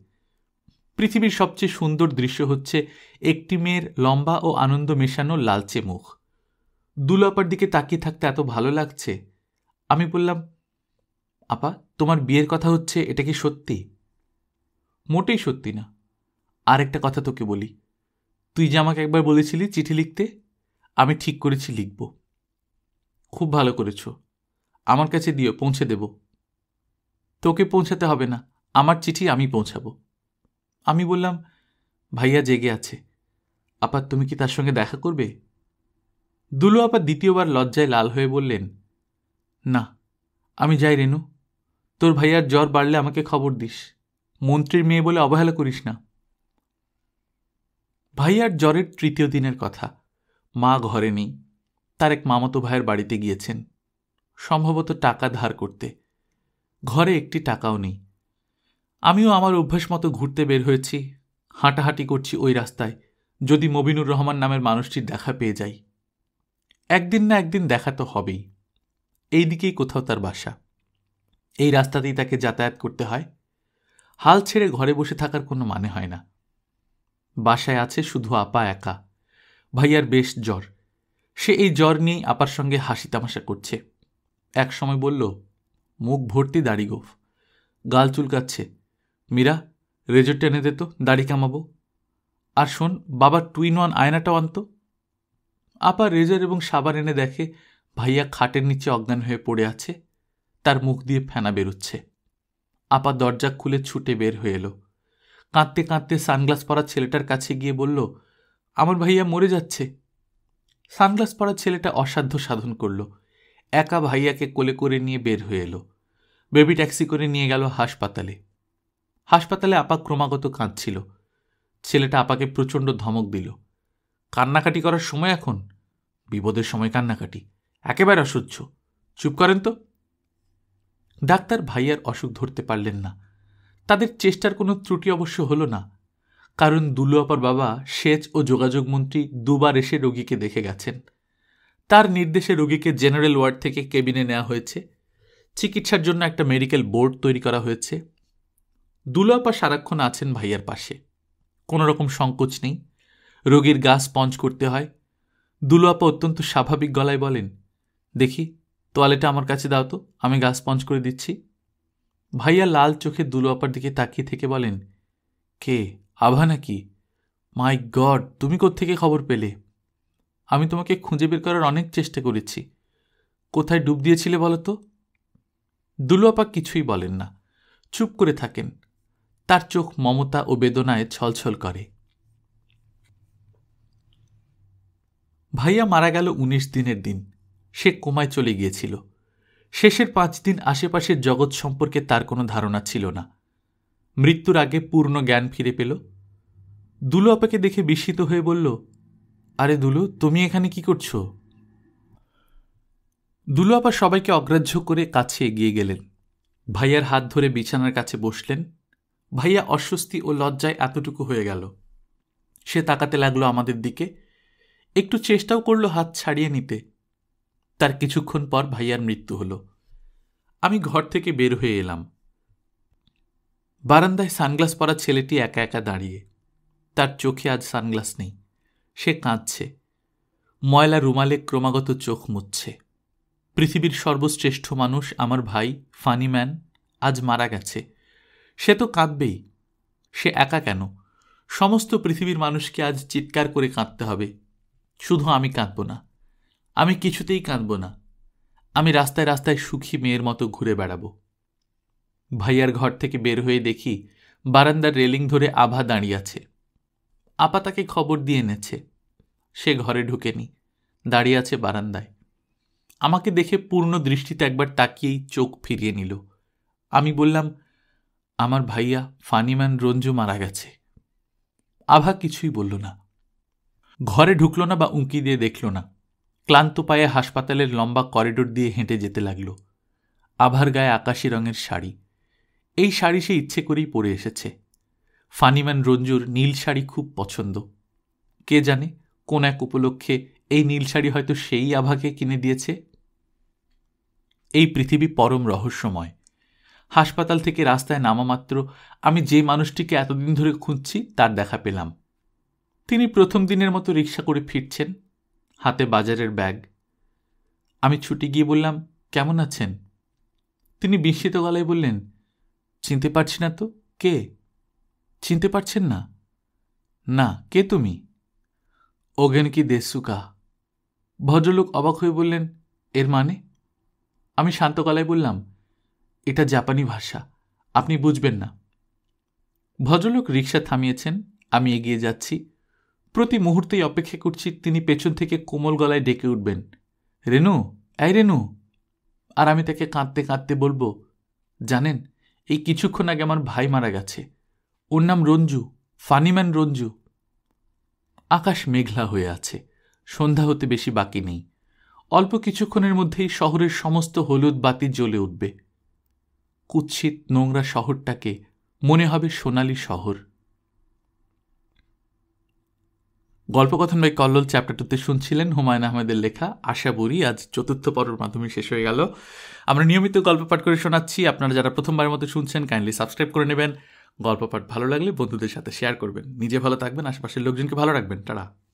পৃথিবীর সবচেয়ে সুন্দর দৃশ্য হচ্ছে একটি মেয়ের লম্বা ও আনন্দ মেশানো লালচে মুখ দুলাপার দিকে তাকিয়ে থাকতে এত ভালো লাগছে আমি বললাম আপা তোমার বিয়ের কথা হচ্ছে এটা কি সত্যি মোটেই সত্যি না আর একটা কথা তোকে বলি তুই যে আমাকে একবার বলেছিলি চিঠি লিখতে আমি ঠিক করেছি লিখব খুব ভালো করেছো আমার কাছে দিও পৌঁছে দেব তোকে পৌঁছাতে হবে না আমার চিঠি আমি পৌঁছাবো আমি বললাম ভাইয়া জেগে আছে আপা তুমি কি তার সঙ্গে দেখা করবে দুলু আপা দ্বিতীয়বার লজ্জায় লাল হয়ে বললেন না আমি যাই রেনু তোর ভাইয়ার জ্বর বাড়লে আমাকে খবর দিস মন্ত্রীর মেয়ে বলে অবহেলা করিস না ভাইয়ার জ্বরের তৃতীয় দিনের কথা মা ঘরে নেই তার এক মামাতো ভাইয়ের বাড়িতে গিয়েছেন সম্ভবত টাকা ধার করতে ঘরে একটি টাকাও নেই আমিও আমার অভ্যাস মতো ঘুরতে বের হয়েছি হাঁটাহাঁটি করছি ওই রাস্তায় যদি মবিনুর রহমান নামের মানুষটির দেখা পেয়ে যাই একদিন না একদিন দেখা তো হবেই এইদিকেই কোথাও তার বাসা এই রাস্তাতেই তাকে যাতায়াত করতে হয় হাল ছেড়ে ঘরে বসে থাকার কোনো মানে হয় না বাসায় আছে শুধু আপা একা ভাইয়ার বেশ জ্বর সে এই জ্বর নিয়েই আপার সঙ্গে হাসি তামাশা করছে এক সময় বলল মুখ ভর্তি দাড়ি গোফ গাল চুলকাচ্ছে মীরা রেজর টেনে দে তো দাড়ি কামাবো আর শোন বাবার টুইন ওয়ান আয়নাটাও আনতো আপা রেজর এবং সাবান এনে দেখে ভাইয়া খাটের নিচে অজ্ঞান হয়ে পড়ে আছে তার মুখ দিয়ে ফেনা বেরোচ্ছে আপা দরজা খুলে ছুটে বের হয়ে এলো কাঁদতে কাঁদতে সানগ্লাস পরা ছেলেটার কাছে গিয়ে বলল আমার ভাইয়া মরে যাচ্ছে সানগ্লাস পরা ছেলেটা অসাধ্য সাধন করল একা ভাইয়াকে কোলে করে নিয়ে বের হয়ে এলো বেবি ট্যাক্সি করে নিয়ে গেল হাসপাতালে হাসপাতালে আপা ক্রমাগত কাঁদছিল ছেলেটা আপাকে প্রচণ্ড ধমক দিল কান্নাকাটি করার সময় এখন বিপদের সময় কান্নাকাটি একেবারে অসহ্য চুপ করেন তো ডাক্তার ভাইয়ার অসুখ ধরতে পারলেন না তাদের চেষ্টার কোনো ত্রুটি অবশ্য হল না কারণ দুলুয়াপার বাবা সেচ ও যোগাযোগ মন্ত্রী দুবার এসে রোগীকে দেখে গেছেন তার নির্দেশে রোগীকে জেনারেল ওয়ার্ড থেকে কেবিনে নেওয়া হয়েছে চিকিৎসার জন্য একটা মেডিকেল বোর্ড তৈরি করা হয়েছে দুলাপা সারাক্ষণ আছেন ভাইয়ার পাশে কোনো রকম সংকোচ নেই রোগীর গা স্পঞ্জ করতে হয় দুলাপা অত্যন্ত স্বাভাবিক গলায় বলেন দেখি তোয়ালেটা আমার কাছে দাও তো আমি গা স্পঞ্জ করে দিচ্ছি ভাইয়া লাল চোখে দুলোয়াপার দিকে তাকিয়ে থেকে বলেন কে আভা নাকি মাই গড তুমি থেকে খবর পেলে আমি তোমাকে খুঁজে বের করার অনেক চেষ্টা করেছি কোথায় ডুব দিয়েছিলে বলো তো দুলুয়াপা কিছুই বলেন না চুপ করে থাকেন তার চোখ মমতা ও বেদনায় ছলছল করে ভাইয়া মারা গেল উনিশ দিনের দিন সে কোমায় চলে গিয়েছিল শেষের পাঁচ দিন আশেপাশের জগৎ সম্পর্কে তার কোনো ধারণা ছিল না মৃত্যুর আগে পূর্ণ জ্ঞান ফিরে পেল দুলু আপাকে দেখে বিস্মিত হয়ে বলল আরে দুলু তুমি এখানে কি করছো দুলু আপা সবাইকে অগ্রাহ্য করে কাছে এগিয়ে গেলেন ভাইয়ার হাত ধরে বিছানার কাছে বসলেন ভাইয়া অস্বস্তি ও লজ্জায় এতটুকু হয়ে গেল সে তাকাতে লাগলো আমাদের দিকে একটু চেষ্টাও করলো হাত ছাড়িয়ে নিতে তার কিছুক্ষণ পর ভাইয়ার মৃত্যু হলো আমি ঘর থেকে বের হয়ে এলাম বারান্দায় সানগ্লাস পরা ছেলেটি একা একা দাঁড়িয়ে তার চোখে আজ সানগ্লাস নেই সে কাঁদছে ময়লা রুমালে ক্রমাগত চোখ মুচ্ছে পৃথিবীর সর্বশ্রেষ্ঠ মানুষ আমার ভাই ফানি ম্যান আজ মারা গেছে সে তো কাঁদবেই সে একা কেন সমস্ত পৃথিবীর মানুষকে আজ চিৎকার করে কাঁদতে হবে শুধু আমি কাঁদব না আমি কিছুতেই কাঁদব না আমি রাস্তায় রাস্তায় সুখী মেয়ের মতো ঘুরে বেড়াবো ভাইয়ার ঘর থেকে বের হয়ে দেখি বারান্দার রেলিং ধরে আভা দাঁড়িয়ে আছে আপা তাকে খবর দিয়ে এনেছে সে ঘরে ঢুকেনি দাঁড়িয়ে আছে বারান্দায় আমাকে দেখে পূর্ণ দৃষ্টিতে একবার তাকিয়েই চোখ ফিরিয়ে নিল আমি বললাম আমার ভাইয়া ফানিম্যান রঞ্জু মারা গেছে আভা কিছুই বলল না ঘরে ঢুকল না বা উঁকি দিয়ে দেখল না ক্লান্ত পায়ে হাসপাতালের লম্বা করিডোর দিয়ে হেঁটে যেতে লাগল আভার গায়ে আকাশি রঙের শাড়ি এই শাড়ি সে ইচ্ছে করেই পরে এসেছে ফানিম্যান রঞ্জুর নীল শাড়ি খুব পছন্দ কে জানে কোন এক উপলক্ষে এই নীল শাড়ি হয়তো সেই আভাকে কিনে দিয়েছে এই পৃথিবী পরম রহস্যময় হাসপাতাল থেকে রাস্তায় নামা মাত্র আমি যে মানুষটিকে এতদিন ধরে খুঁজছি তার দেখা পেলাম তিনি প্রথম দিনের মতো রিক্সা করে ফিরছেন হাতে বাজারের ব্যাগ আমি ছুটি গিয়ে বললাম কেমন আছেন তিনি বিস্মিত গলায় বললেন চিনতে পারছি না তো কে চিনতে পারছেন না না কে তুমি ওগেন কি দেশুকা ভদ্রলোক অবাক হয়ে বললেন এর মানে আমি শান্ত গলায় বললাম এটা জাপানি ভাষা আপনি বুঝবেন না ভদ্রলোক রিক্সা থামিয়েছেন আমি এগিয়ে যাচ্ছি প্রতি মুহূর্তেই অপেক্ষা করছি তিনি পেছন থেকে কোমল গলায় ডেকে উঠবেন রেনু এই রেনু আর আমি তাকে কাঁদতে কাঁদতে বলবো জানেন এই কিছুক্ষণ আগে আমার ভাই মারা গেছে ওর নাম রঞ্জু ফানিম্যান রঞ্জু আকাশ মেঘলা হয়ে আছে সন্ধ্যা হতে বেশি বাকি নেই অল্প কিছুক্ষণের মধ্যেই শহরের সমস্ত হলুদ বাতি জ্বলে উঠবে কুৎসিত নোংরা শহরটাকে মনে হবে সোনালি শহর গল্পকথন বাই কল্লোল চ্যাপ্টার টুতে শুনছিলেন হুমায়ুন আহমেদের লেখা আশা বুড়ি আজ চতুর্থ পর্বের মাধ্যমে শেষ হয়ে গেল আমরা নিয়মিত গল্প পাঠ করে শোনাচ্ছি আপনারা যারা প্রথমবারের মতো শুনছেন কাইন্ডলি সাবস্ক্রাইব করে নেবেন গল্প পাঠ ভালো লাগলে বন্ধুদের সাথে শেয়ার করবেন নিজে ভালো থাকবেন আশেপাশের লোকজনকে ভালো রাখবেন তারা